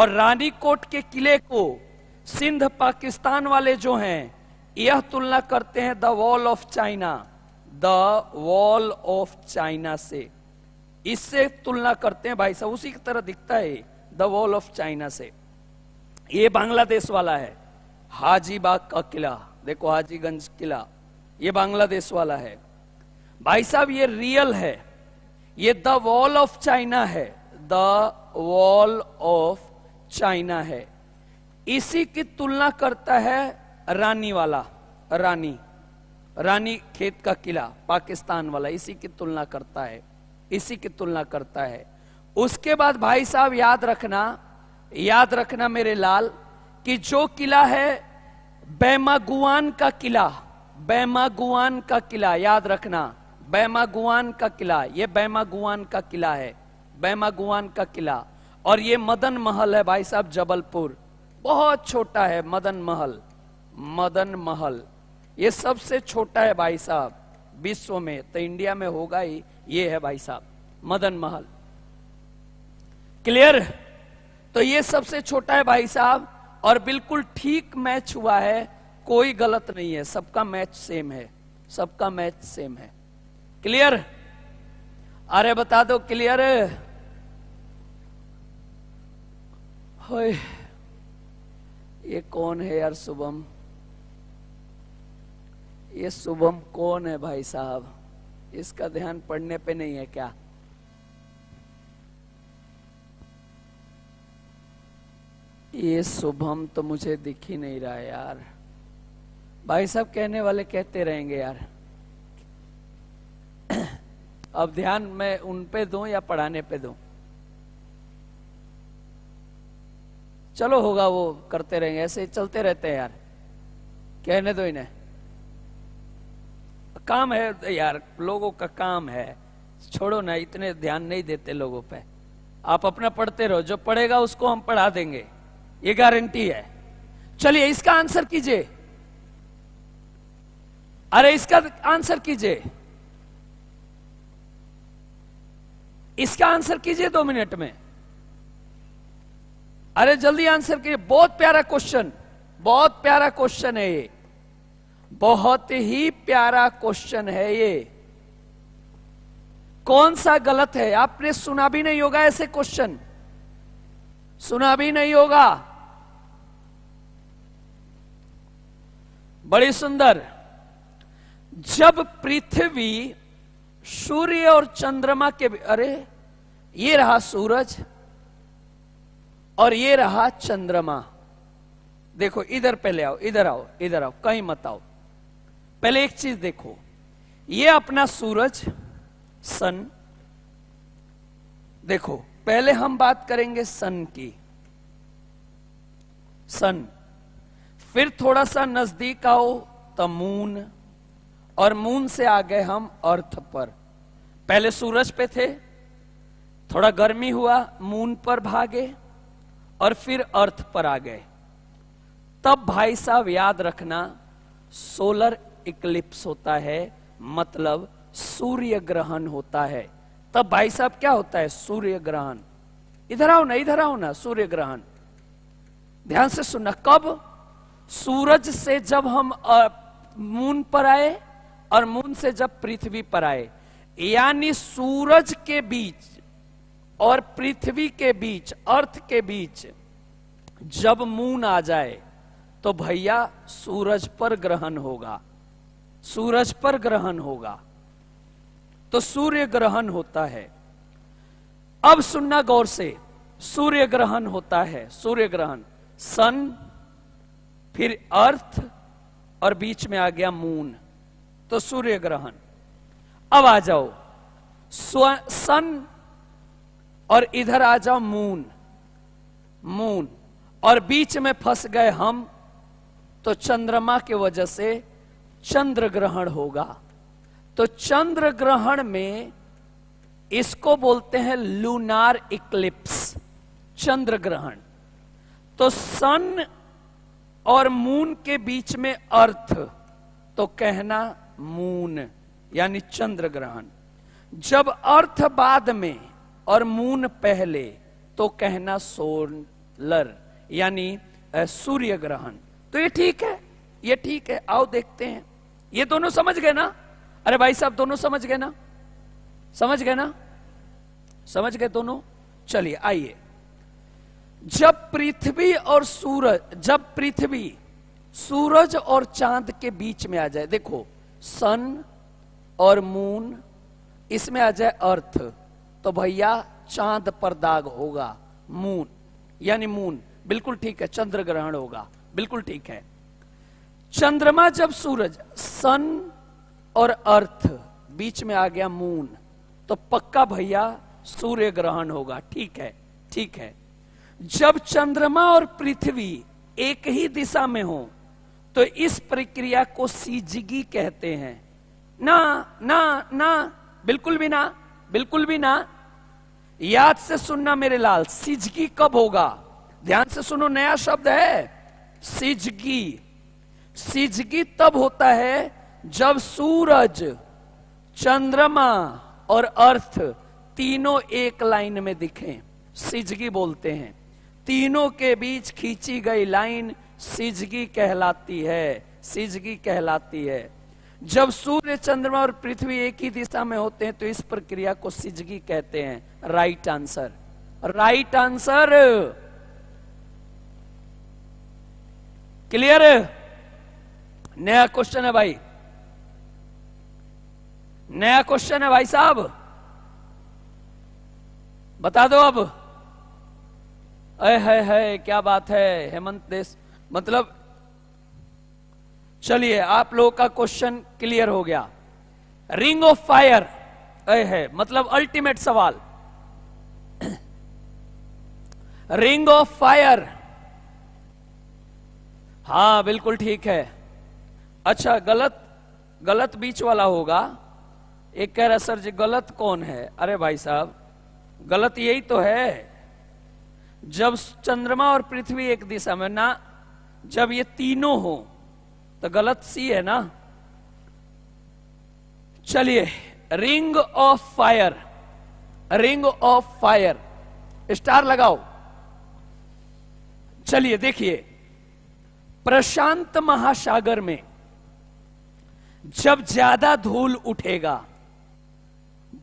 और रानी कोट के किले को सिंध पाकिस्तान वाले जो हैं यह तुलना करते हैं the wall of China the wall of China से इससे तुलना करते हैं भाई साहब उसी की तरह दिखता है वॉल ऑफ चाइना से ये बांग्लादेश वाला है हाजीबाग का किला देखो हाजीगंज किला ये बांग्लादेश वाला है भाई साहब ये रियल है ये द वॉल ऑफ चाइना है द वॉल ऑफ चाइना है इसी की तुलना करता है रानी वाला रानी रानी खेत का किला पाकिस्तान वाला इसी की तुलना करता है इसी की तुलना करता है उसके बाद भाई साहब याद रखना याद रखना मेरे लाल कि जो किला है बैमागुआन का किला बैमागुआन का किला याद रखना बैमागुआन का किला ये बैमागुआन का किला है बैमागुआन का किला और ये मदन महल है भाई साहब जबलपुर बहुत छोटा है मदन महल मदन महल ये सबसे छोटा है भाई साहब विश्व में तो इंडिया में होगा ही ये है भाई साहब मदन महल क्लियर तो ये सबसे छोटा है भाई साहब और बिल्कुल ठीक मैच हुआ है कोई गलत नहीं है सबका मैच सेम है सबका मैच सेम है क्लियर अरे बता दो क्लियर है ये कौन है यार शुभम ये शुभम कौन है भाई साहब इसका ध्यान पढ़ने पे नहीं है क्या ये शुभम तो मुझे दिख ही नहीं रहा यार भाई सब कहने वाले कहते रहेंगे यार अब ध्यान मैं उन पे दूं या पढ़ाने पे दूं चलो होगा वो करते रहेंगे ऐसे ही चलते रहते हैं यार कहने दो इन्हें काम है यार लोगों का काम है छोड़ो ना इतने ध्यान नहीं देते लोगों पे आप अपना पढ़ते रहो जो पढ़ेगा उसको हम पढ़ा देंगे ये गारंटी है चलिए इसका आंसर कीजिए अरे इसका आंसर कीजिए इसका आंसर कीजिए दो मिनट में अरे जल्दी आंसर कीजिए बहुत प्यारा क्वेश्चन बहुत प्यारा क्वेश्चन है ये बहुत ही प्यारा क्वेश्चन है ये कौन सा गलत है आपने सुना भी नहीं होगा ऐसे क्वेश्चन सुना भी नहीं होगा बड़ी सुंदर जब पृथ्वी सूर्य और चंद्रमा के अरे ये रहा सूरज और ये रहा चंद्रमा देखो इधर पहले आओ इधर आओ इधर आओ कहीं मत आओ पहले एक चीज देखो ये अपना सूरज सन देखो पहले हम बात करेंगे सन की सन फिर थोड़ा सा नजदीक आओ तो मून और मून से आ गए हम अर्थ पर पहले सूरज पे थे थोड़ा गर्मी हुआ मून पर भागे और फिर अर्थ पर आ गए तब भाई साहब याद रखना सोलर इक्लिप्स होता है मतलब सूर्य ग्रहण होता है तब भाई साहब क्या होता है सूर्य ग्रहण इधर आओ ना इधर आओ ना सूर्य ग्रहण ध्यान से सुनना कब सूरज से जब हम मून पर आए और मून से जब पृथ्वी पर आए यानी सूरज के बीच और पृथ्वी के बीच अर्थ के बीच जब मून आ जाए तो भैया सूरज पर ग्रहण होगा सूरज पर ग्रहण होगा तो सूर्य ग्रहण होता है अब सुनना गौर से सूर्य ग्रहण होता है सूर्य ग्रहण सन फिर अर्थ और बीच में आ गया मून तो सूर्य ग्रहण अब आ जाओ सन और इधर आ जाओ मून मून और बीच में फंस गए हम तो चंद्रमा के वजह से चंद्र ग्रहण होगा तो चंद्र ग्रहण में इसको बोलते हैं लूनार इक्लिप्स चंद्र ग्रहण तो सन और मून के बीच में अर्थ तो कहना मून यानी चंद्र ग्रहण जब अर्थ बाद में और मून पहले तो कहना सोलर यानी सूर्य ग्रहण तो ये ठीक है ये ठीक है आओ देखते हैं ये दोनों समझ गए ना अरे भाई साहब दोनों समझ गए ना समझ गए ना समझ गए दोनों चलिए आइए जब पृथ्वी और सूरज जब पृथ्वी सूरज और चांद के बीच में आ जाए देखो सन और मून इसमें आ जाए अर्थ तो भैया चांद पर दाग होगा मून यानी मून बिल्कुल ठीक है चंद्र ग्रहण होगा बिल्कुल ठीक है चंद्रमा जब सूरज सन और अर्थ बीच में आ गया मून तो पक्का भैया सूर्य ग्रहण होगा ठीक है ठीक है जब चंद्रमा और पृथ्वी एक ही दिशा में हो तो इस प्रक्रिया को सीजिगी कहते हैं ना ना ना बिल्कुल भी ना बिल्कुल भी ना याद से सुनना मेरे लाल सिजगी कब होगा ध्यान से सुनो नया शब्द है सिजगी सिजगी तब होता है जब सूरज चंद्रमा और अर्थ तीनों एक लाइन में दिखें सिजगी बोलते हैं तीनों के बीच खींची गई लाइन सिजगी कहलाती है सिजगी कहलाती है जब सूर्य चंद्रमा और पृथ्वी एक ही दिशा में होते हैं तो इस प्रक्रिया को सिजगी कहते हैं right answer right answer clear नया क्वेश्चन है भाई नया क्वेश्चन है भाई साहब बता दो अब अय है, है क्या बात है हेमंत देश मतलब चलिए आप लोगों का क्वेश्चन क्लियर हो गया रिंग ऑफ फायर अय है मतलब अल्टीमेट सवाल रिंग ऑफ फायर हाँ बिल्कुल ठीक है अच्छा गलत गलत बीच वाला होगा एक कह रहा सर जी गलत कौन है अरे भाई साहब गलत यही तो है जब चंद्रमा और पृथ्वी एक दिशा में ना जब ये तीनों हो तो गलत सी है ना चलिए ring of fire ring of fire star लगाओ चलिए देखिए प्रशांत महासागर में जब ज्यादा धूल उठेगा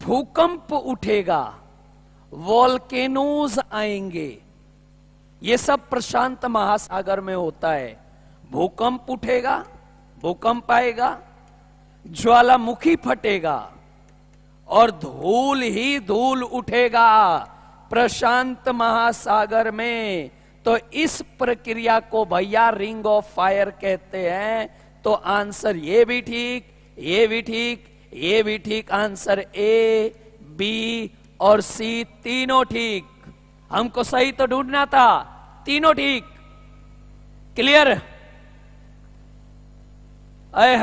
भूकंप उठेगा वॉलकेनोज आएंगे ये सब प्रशांत महासागर में होता है भूकंप उठेगा भूकंप आएगा ज्वालामुखी फटेगा और धूल ही धूल उठेगा प्रशांत महासागर में तो इस प्रक्रिया को भैया रिंग ऑफ फायर कहते हैं तो आंसर ये भी ठीक ये भी ठीक ये भी ठीक आंसर ए बी और सी तीनों ठीक हमको सही तो ढूंढना था तीनों ठीक क्लियर अय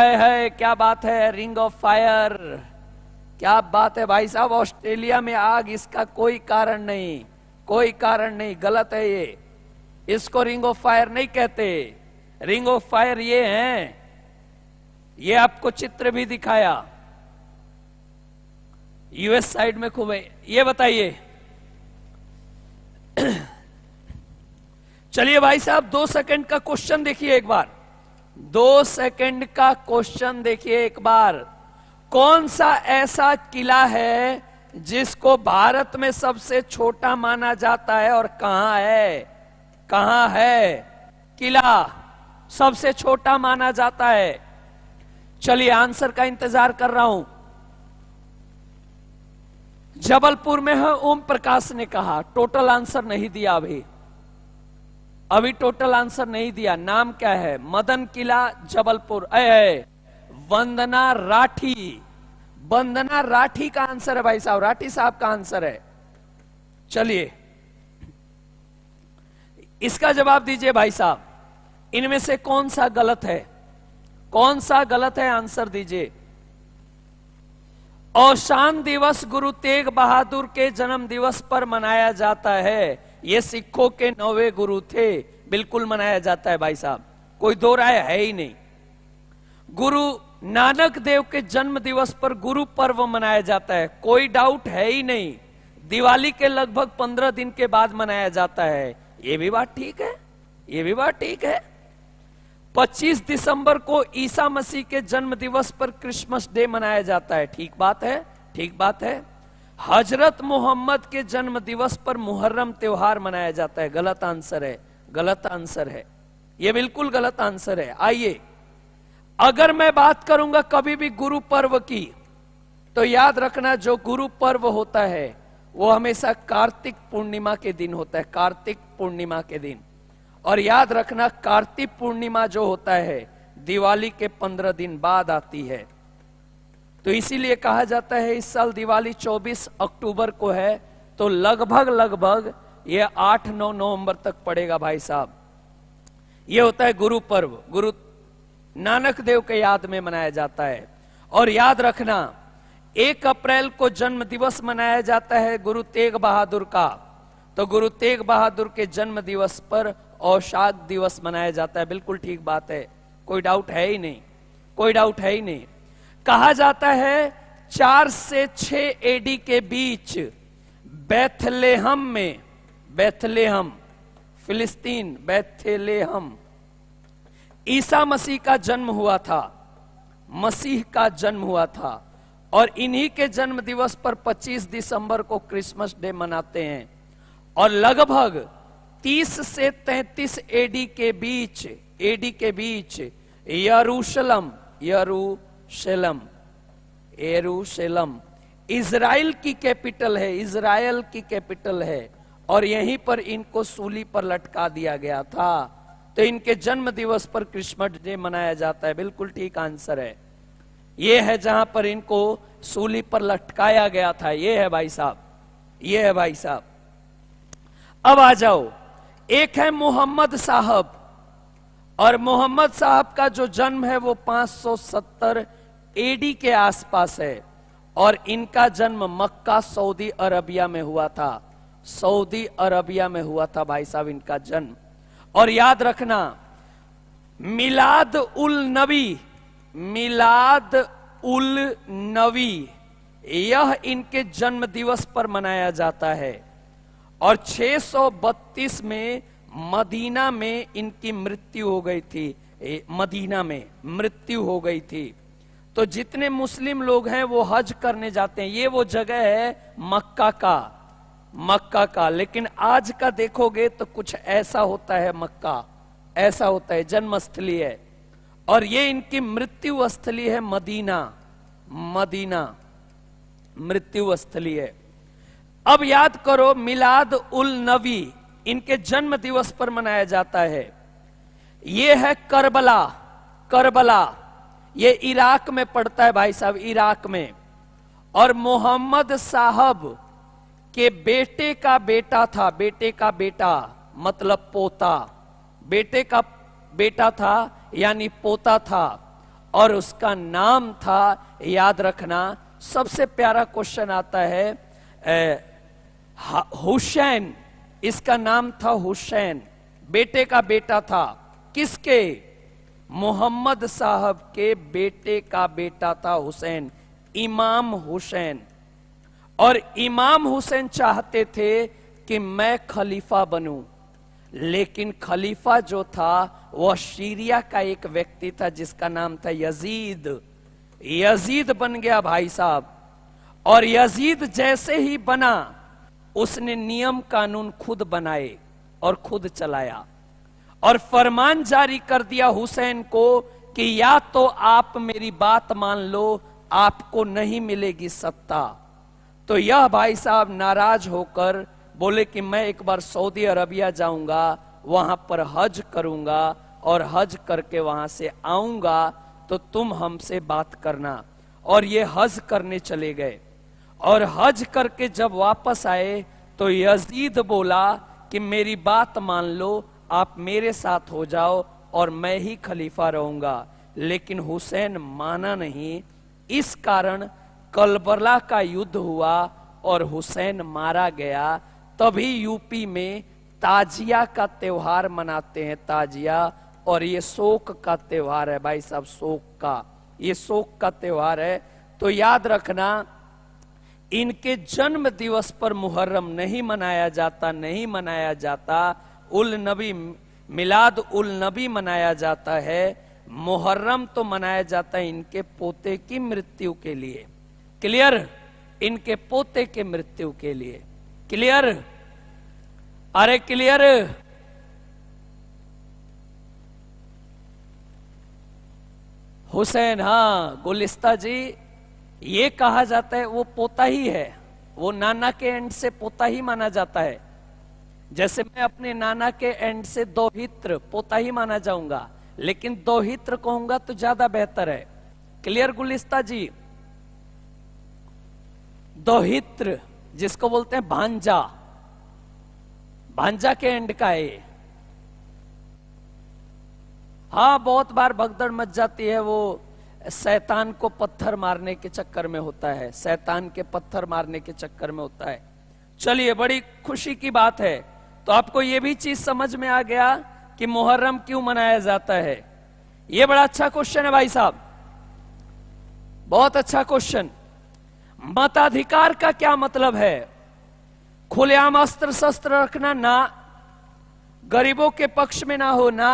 है, है क्या बात है रिंग ऑफ फायर क्या बात है भाई साहब ऑस्ट्रेलिया में आग इसका कोई कारण नहीं कोई कारण नहीं गलत है ये इसको रिंग ऑफ फायर नहीं कहते रिंग ऑफ फायर ये हैं ये आपको चित्र भी दिखाया यूएस साइड में खूब है ये बताइए चलिए भाई साहब दो सेकंड का क्वेश्चन देखिए एक बार दो सेकंड का क्वेश्चन देखिए एक बार कौन सा ऐसा किला है जिसको भारत में सबसे छोटा माना जाता है और कहा है कहा है किला सबसे छोटा माना जाता है चलिए आंसर का इंतजार कर रहा हूं जबलपुर में है ओम प्रकाश ने कहा टोटल आंसर नहीं दिया अभी अभी टोटल आंसर नहीं दिया नाम क्या है मदन किला जबलपुर अय वंदना राठी वंदना राठी का आंसर है भाई साहब राठी साहब का आंसर है चलिए इसका जवाब दीजिए भाई साहब इनमें से कौन सा गलत है कौन सा गलत है आंसर दीजिए औशान दिवस गुरु तेग बहादुर के जन्म दिवस पर मनाया जाता है ये सिखों के नौवे गुरु थे बिल्कुल मनाया जाता है भाई साहब कोई दो राय है ही नहीं गुरु नानक देव के जन्म दिवस पर गुरु पर्व मनाया जाता है कोई डाउट है ही नहीं दिवाली के लगभग पंद्रह दिन के बाद मनाया जाता है ये भी बात ठीक है ये भी बात ठीक है 25 दिसंबर को ईसा मसीह के जन्म दिवस पर क्रिसमस डे मनाया जाता है ठीक बात है ठीक बात है हजरत मोहम्मद के जन्म दिवस पर मुहर्रम त्योहार मनाया जाता है गलत आंसर है गलत आंसर है यह बिल्कुल गलत आंसर है आइए अगर मैं बात करूंगा कभी भी गुरु पर्व की तो याद रखना जो गुरु पर्व होता है वो हमेशा कार्तिक पूर्णिमा के दिन होता है कार्तिक पूर्णिमा के दिन और याद रखना कार्तिक पूर्णिमा जो होता है दिवाली के पंद्रह दिन बाद आती है तो इसीलिए कहा जाता है इस साल दिवाली 24 अक्टूबर को है तो लगभग लगभग ये 8 नौ नवंबर तक पड़ेगा भाई साहब ये होता है गुरु पर्व गुरु नानक देव के याद में मनाया जाता है और याद रखना एक अप्रैल को जन्म दिवस मनाया जाता है गुरु तेग बहादुर का तो गुरु तेग बहादुर के जन्म दिवस पर औषाद दिवस मनाया जाता है बिल्कुल ठीक बात है कोई डाउट है ही नहीं कोई डाउट है ही नहीं कहा जाता है चार से छ एडी के बीच बैथलेहम में बैथलेहम फिलिस्तीन बैथलेहम ईसा मसीह का जन्म हुआ था मसीह का जन्म हुआ था और इन्हीं के जन्म दिवस पर 25 दिसंबर को क्रिसमस डे मनाते हैं और लगभग 30 से 33 एडी के बीच एडी के बीच यरूशलम Jerusalem Jerusalem Israel की कैपिटल है इसराइल की कैपिटल है और यहीं पर इनको सूली पर लटका दिया गया था तो इनके जन्म दिवस पर क्रिसमस डे मनाया जाता है बिल्कुल ठीक आंसर है ये है जहां पर इनको सूली पर लटकाया गया था ये है भाई साहब ये है भाई साहब अब आ जाओ एक है मोहम्मद साहब और मोहम्मद साहब का जो जन्म है वो 570 एडी के आसपास है और इनका जन्म मक्का सऊदी अरबिया में हुआ था सऊदी अरबिया में हुआ था भाई साहब इनका जन्म और याद रखना मिलाद उल नबी मिलाद उल नबी यह इनके जन्म दिवस पर मनाया जाता है और 632 में मदीना में इनकी मृत्यु हो गई थी मदीना में मृत्यु हो गई थी तो जितने मुस्लिम लोग हैं वो हज करने जाते हैं ये वो जगह है मक्का का मक्का का लेकिन आज का देखोगे तो कुछ ऐसा होता है मक्का ऐसा होता है जन्मस्थली है और ये इनकी मृत्यु स्थली है मदीना मदीना मृत्यु स्थली है अब याद करो मिलाद उल नबी इनके जन्म दिवस पर मनाया जाता है ये है करबला करबला ये इराक में पड़ता है भाई साहब इराक में और मोहम्मद साहब के बेटे का बेटा था बेटे का बेटा मतलब पोता बेटे का बेटा था यानी पोता था और उसका नाम था याद रखना सबसे प्यारा क्वेश्चन आता है हुसैन इसका नाम था हुसैन बेटे का बेटा था किसके मोहम्मद साहब के बेटे का बेटा था हुसैन इमाम हुसैन और इमाम हुसैन चाहते थे कि मैं खलीफा बनूं लेकिन खलीफा जो था वह सीरिया का एक व्यक्ति था जिसका नाम था यजीद यजीद बन गया भाई साहब और यजीद जैसे ही बना उसने नियम कानून खुद बनाए और खुद चलाया और फरमान जारी कर दिया हुसैन को कि या तो आप मेरी बात मान लो आपको नहीं मिलेगी सत्ता तो यह भाई साहब नाराज होकर बोले कि मैं एक बार सऊदी अरबिया जाऊंगा वहां पर हज करूंगा और हज करके वहां से आऊंगा तो तुम हमसे बात करना और ये हज करने चले गए और हज करके जब वापस आए तो यजीद बोला कि मेरी बात मान लो आप मेरे साथ हो जाओ और मैं ही खलीफा रहूंगा लेकिन हुसैन माना नहीं इस कारण कलबला का युद्ध हुआ और हुसैन मारा गया तभी यूपी में ताजिया का त्योहार मनाते हैं ताजिया और ये शोक का त्योहार है भाई साहब शोक का ये शोक का त्योहार है तो याद रखना इनके जन्म दिवस पर मुहर्रम नहीं मनाया जाता नहीं मनाया जाता उल नबी मिलाद उल नबी मनाया जाता है मुहर्रम तो मनाया जाता है इनके पोते की मृत्यु के लिए क्लियर इनके पोते के मृत्यु के लिए क्लियर अरे क्लियर हुसैन हाँ गुलिस्ता जी ये कहा जाता है वो पोता ही है वो नाना के एंड से पोता ही माना जाता है जैसे मैं अपने नाना के एंड से दोहित्र पोता ही माना जाऊंगा लेकिन दोहित्र कहूंगा तो ज्यादा बेहतर है क्लियर गुलिस्ता जी दोहित्र जिसको बोलते हैं भांजा भांजा के एंड का है हाँ बहुत बार भगदड़ मच जाती है वो शैतान को पत्थर मारने के चक्कर में होता है शैतान के पत्थर मारने के चक्कर में होता है चलिए बड़ी खुशी की बात है तो आपको यह भी चीज समझ में आ गया कि मुहर्रम क्यों मनाया जाता है यह बड़ा अच्छा क्वेश्चन है भाई साहब बहुत अच्छा क्वेश्चन मताधिकार का क्या मतलब है खुलेआम अस्त्र शस्त्र रखना ना गरीबों के पक्ष में ना होना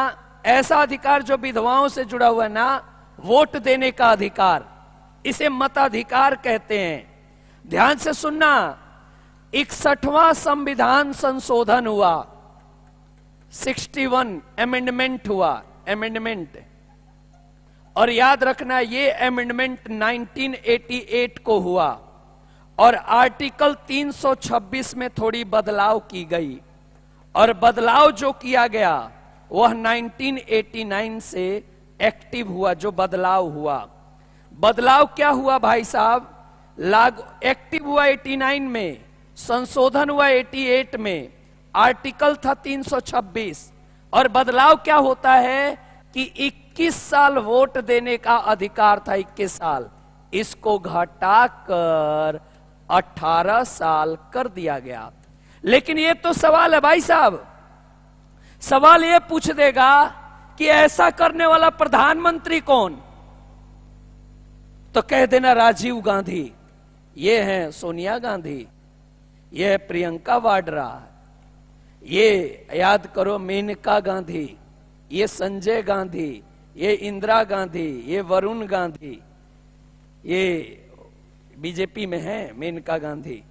ऐसा अधिकार जो विधवाओं से जुड़ा हुआ ना वोट देने का अधिकार इसे मताधिकार कहते हैं ध्यान से सुनना इकसठवा संविधान संशोधन हुआ 61 एमेंडमेंट हुआ एमेंडमेंट और याद रखना ये एमेंडमेंट 1988 को हुआ और आर्टिकल 326 में थोड़ी बदलाव की गई और बदलाव जो किया गया वह 1989 से एक्टिव हुआ जो बदलाव हुआ बदलाव क्या हुआ भाई साहब लागू एक्टिव हुआ 89 में संशोधन हुआ 88 में आर्टिकल था 326 और बदलाव क्या होता है कि 21 साल वोट देने का अधिकार था 21 साल इसको घटाकर 18 साल कर दिया गया लेकिन ये तो सवाल है भाई साहब सवाल ये पूछ देगा कि ऐसा करने वाला प्रधानमंत्री कौन तो कह देना राजीव गांधी ये हैं सोनिया गांधी ये प्रियंका वाड्रा ये याद करो मेनका गांधी ये संजय गांधी ये इंदिरा गांधी ये वरुण गांधी ये बीजेपी में है मेनका गांधी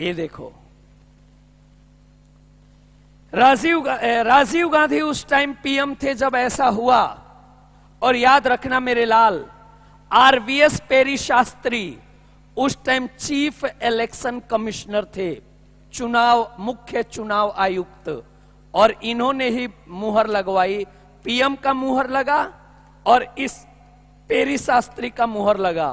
ये देखो राजीव राजीव गांधी उस टाइम पीएम थे जब ऐसा हुआ और याद रखना मेरे लाल आरवीएस पेरी शास्त्री उस टाइम चीफ इलेक्शन कमिश्नर थे चुनाव मुख्य चुनाव आयुक्त और इन्होंने ही मुहर लगवाई पीएम का मुहर लगा और इस पेरी शास्त्री का मुहर लगा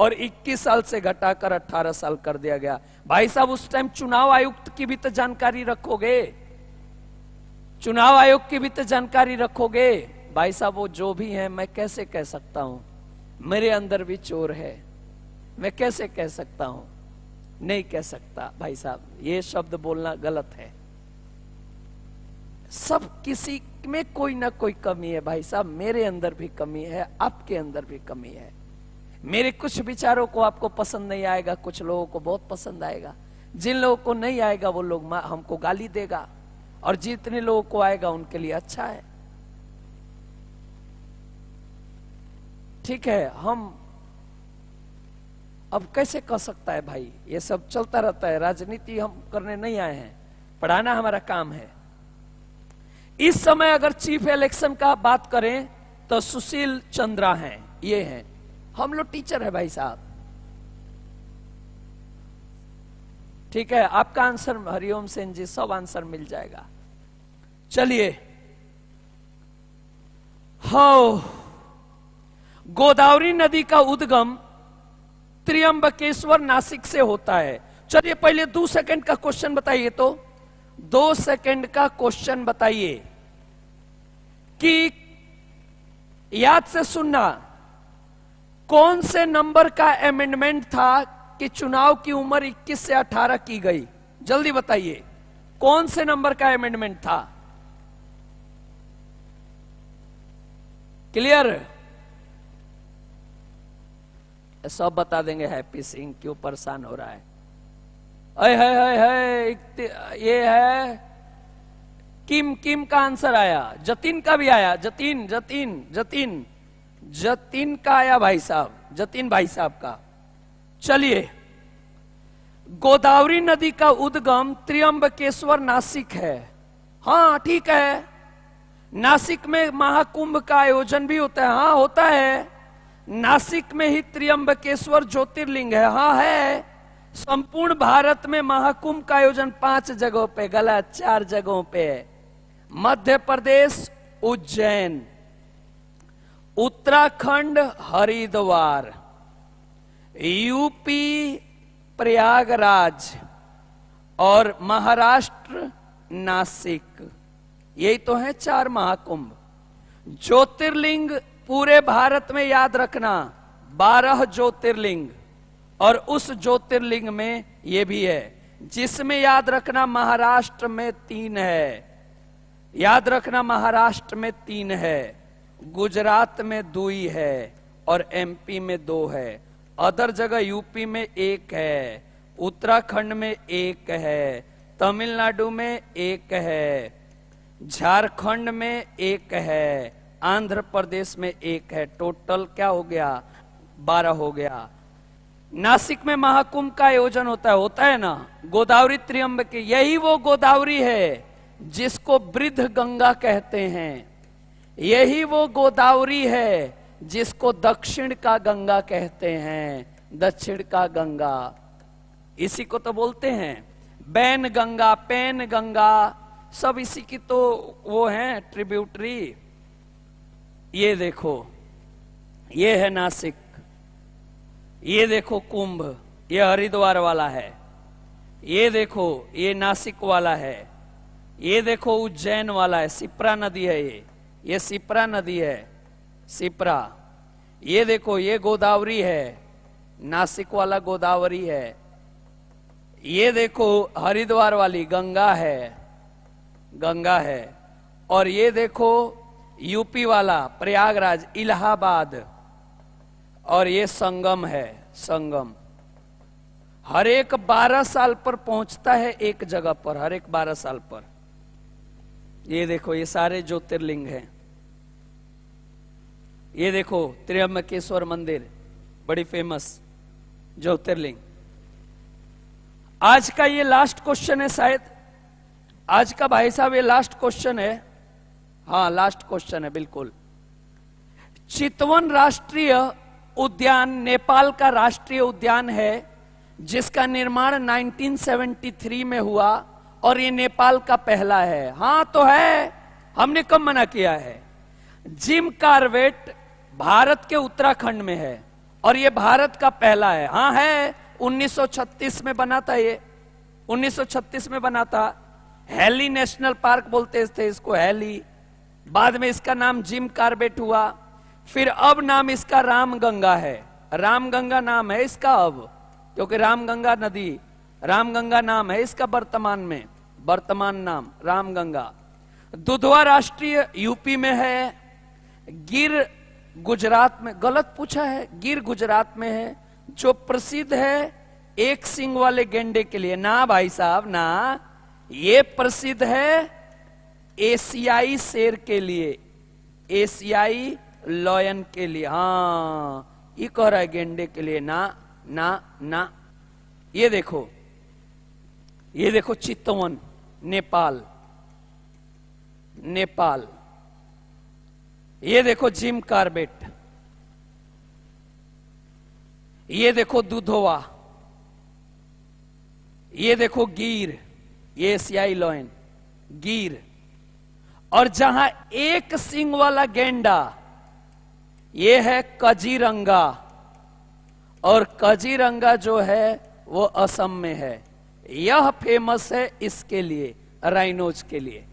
और 21 साल से घटाकर 18 साल कर दिया गया भाई साहब उस टाइम चुनाव आयुक्त की भी तो जानकारी रखोगे चुनाव आयोग की भी तो जानकारी रखोगे भाई साहब वो जो भी है मैं कैसे कह सकता हूं मेरे अंदर भी चोर है मैं कैसे कह सकता हूं नहीं कह सकता भाई साहब ये शब्द बोलना गलत है सब किसी में कोई ना कोई कमी है भाई साहब मेरे अंदर भी कमी है आपके अंदर भी कमी है मेरे कुछ विचारों को आपको पसंद नहीं आएगा कुछ लोगों को बहुत पसंद आएगा जिन लोगों को नहीं आएगा वो लोग हमको गाली देगा और जितने लोगों को आएगा उनके लिए अच्छा है ठीक है हम अब कैसे कह सकता है भाई ये सब चलता रहता है राजनीति हम करने नहीं आए हैं पढ़ाना हमारा काम है इस समय अगर चीफ इलेक्शन का बात करें तो सुशील चंद्रा हैं ये हैं हम लोग टीचर है भाई साहब ठीक है आपका आंसर हरिओम सेन जी सब आंसर मिल जाएगा चलिए हो गोदावरी नदी का उद्गम त्रियंबकेश्वर नासिक से होता है चलिए पहले दो सेकंड का क्वेश्चन बताइए तो दो सेकंड का क्वेश्चन बताइए कि याद से सुनना कौन से नंबर का एमेंडमेंट था कि चुनाव की उम्र 21 से 18 की गई जल्दी बताइए कौन से नंबर का एमेंडमेंट था क्लियर है सब बता देंगे हैप्पी सिंह क्यों परेशान हो रहा है अय है, है, है ये है किम किम का आंसर आया जतिन का भी आया जतिन जतिन जतिन जतिन का आया भाई साहब जतिन भाई साहब का चलिए गोदावरी नदी का उद्गम त्रियम्बकेश्वर नासिक है हाँ ठीक है नासिक में महाकुंभ का आयोजन भी होता है हाँ होता है नासिक में ही त्रियंबकेश्वर ज्योतिर्लिंग है हाँ है संपूर्ण भारत में महाकुंभ का आयोजन पांच जगहों पे गलत चार जगहों पे है मध्य प्रदेश उज्जैन उत्तराखंड हरिद्वार यूपी प्रयागराज और महाराष्ट्र नासिक यही तो है चार महाकुंभ ज्योतिर्लिंग पूरे भारत में याद रखना बारह ज्योतिर्लिंग और उस ज्योतिर्लिंग में ये भी है जिसमें याद रखना महाराष्ट्र में तीन है याद रखना महाराष्ट्र में तीन है गुजरात में दुई है और एमपी में दो है अदर जगह यूपी में एक है उत्तराखंड में एक है तमिलनाडु में एक है झारखंड में एक है आंध्र प्रदेश में एक है टोटल क्या हो गया बारह हो गया नासिक में महाकुंभ का आयोजन होता है होता है ना गोदावरी के यही वो गोदावरी है जिसको वृद्ध गंगा कहते हैं यही वो गोदावरी है जिसको दक्षिण का गंगा कहते हैं दक्षिण का गंगा इसी को तो बोलते हैं बैन गंगा पैन गंगा सब इसी की तो वो है ट्रिब्यूटरी ये देखो ये है नासिक ये देखो कुंभ ये हरिद्वार वाला है ये देखो ये नासिक वाला है ये देखो उज्जैन वाला है सिप्रा नदी है ये ये सिप्रा नदी है सिप्रा ये देखो ये गोदावरी है नासिक वाला गोदावरी है ये देखो हरिद्वार वाली गंगा है गंगा है और ये देखो यूपी वाला प्रयागराज इलाहाबाद और ये संगम है संगम हर एक बारह साल पर पहुंचता है एक जगह पर हर एक बारह साल पर ये देखो ये सारे ज्योतिर्लिंग हैं ये देखो त्रियम्बकेश्वर मंदिर बड़ी फेमस ज्योतिर्लिंग आज का ये लास्ट क्वेश्चन है शायद आज का भाई साहब ये लास्ट क्वेश्चन है हाँ लास्ट क्वेश्चन है बिल्कुल चितवन राष्ट्रीय उद्यान नेपाल का राष्ट्रीय उद्यान है जिसका निर्माण 1973 में हुआ और ये नेपाल का पहला है हाँ तो है हमने कब मना किया है जिम कार्वेट भारत के उत्तराखंड में है और ये भारत का पहला है हाँ है 1936 में बना था ये 1936 में बना था हैली नेशनल पार्क बोलते थे इसको हैली बाद में इसका नाम जिम कार्बेट हुआ फिर अब नाम इसका रामगंगा है रामगंगा नाम है इसका अब क्योंकि रामगंगा नदी रामगंगा नाम है इसका वर्तमान में वर्तमान नाम रामगंगा दुधवा राष्ट्रीय यूपी में है गिर गुजरात में गलत पूछा है गिर गुजरात में है जो प्रसिद्ध है एक सिंह वाले गेंडे के लिए ना भाई साहब ना ये प्रसिद्ध है एशियाई शेर के लिए एशियाई लॉयन के लिए हाँ ये कह रहा है गेंडे के लिए ना ना ना ये देखो ये देखो चित्तवन नेपाल नेपाल ये देखो जिम कार्बेट ये देखो दुधोवा ये देखो गिर ये एशियाई लॉयन गिर और जहां एक सिंग वाला गेंडा ये है कजीरंगा और कजीरंगा जो है वो असम में है यह फेमस है इसके लिए राइनोज के लिए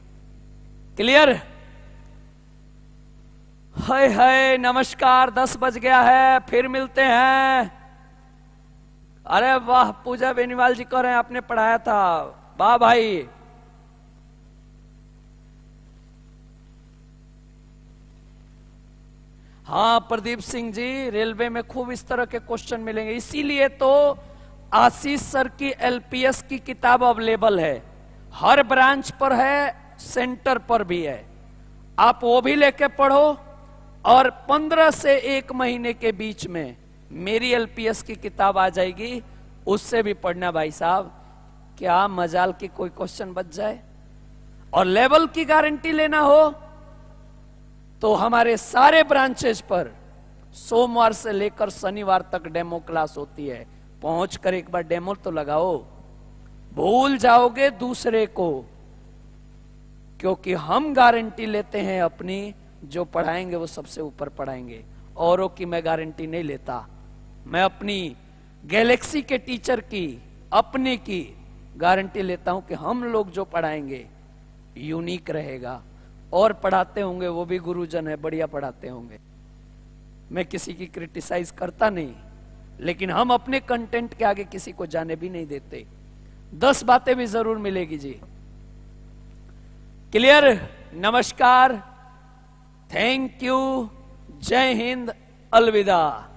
क्लियर हाय हाय नमस्कार दस बज गया है फिर मिलते हैं अरे वाह पूजा बेनीवाल जी कह रहे हैं आपने पढ़ाया था वाह भाई हाँ प्रदीप सिंह जी रेलवे में खूब इस तरह के क्वेश्चन मिलेंगे इसीलिए तो आशीष सर की एलपीएस की किताब अवेलेबल है हर ब्रांच पर है सेंटर पर भी है आप वो भी लेके पढ़ो और पंद्रह से एक महीने के बीच में मेरी एलपीएस की किताब आ जाएगी उससे भी पढ़ना भाई साहब क्या मजाल की कोई क्वेश्चन बच जाए और लेवल की गारंटी लेना हो तो हमारे सारे ब्रांचेस पर सोमवार से लेकर शनिवार तक डेमो क्लास होती है पहुंच कर एक बार डेमो तो लगाओ भूल जाओगे दूसरे को क्योंकि हम गारंटी लेते हैं अपनी जो पढ़ाएंगे वो सबसे ऊपर पढ़ाएंगे औरों की मैं गारंटी नहीं लेता मैं अपनी गैलेक्सी के टीचर की अपने की गारंटी लेता हूं कि हम लोग जो पढ़ाएंगे यूनिक रहेगा और पढ़ाते होंगे वो भी गुरुजन है बढ़िया पढ़ाते होंगे मैं किसी की क्रिटिसाइज करता नहीं लेकिन हम अपने कंटेंट के आगे किसी को जाने भी नहीं देते दस बातें भी जरूर मिलेगी जी क्लियर नमस्कार थैंक यू जय हिंद अलविदा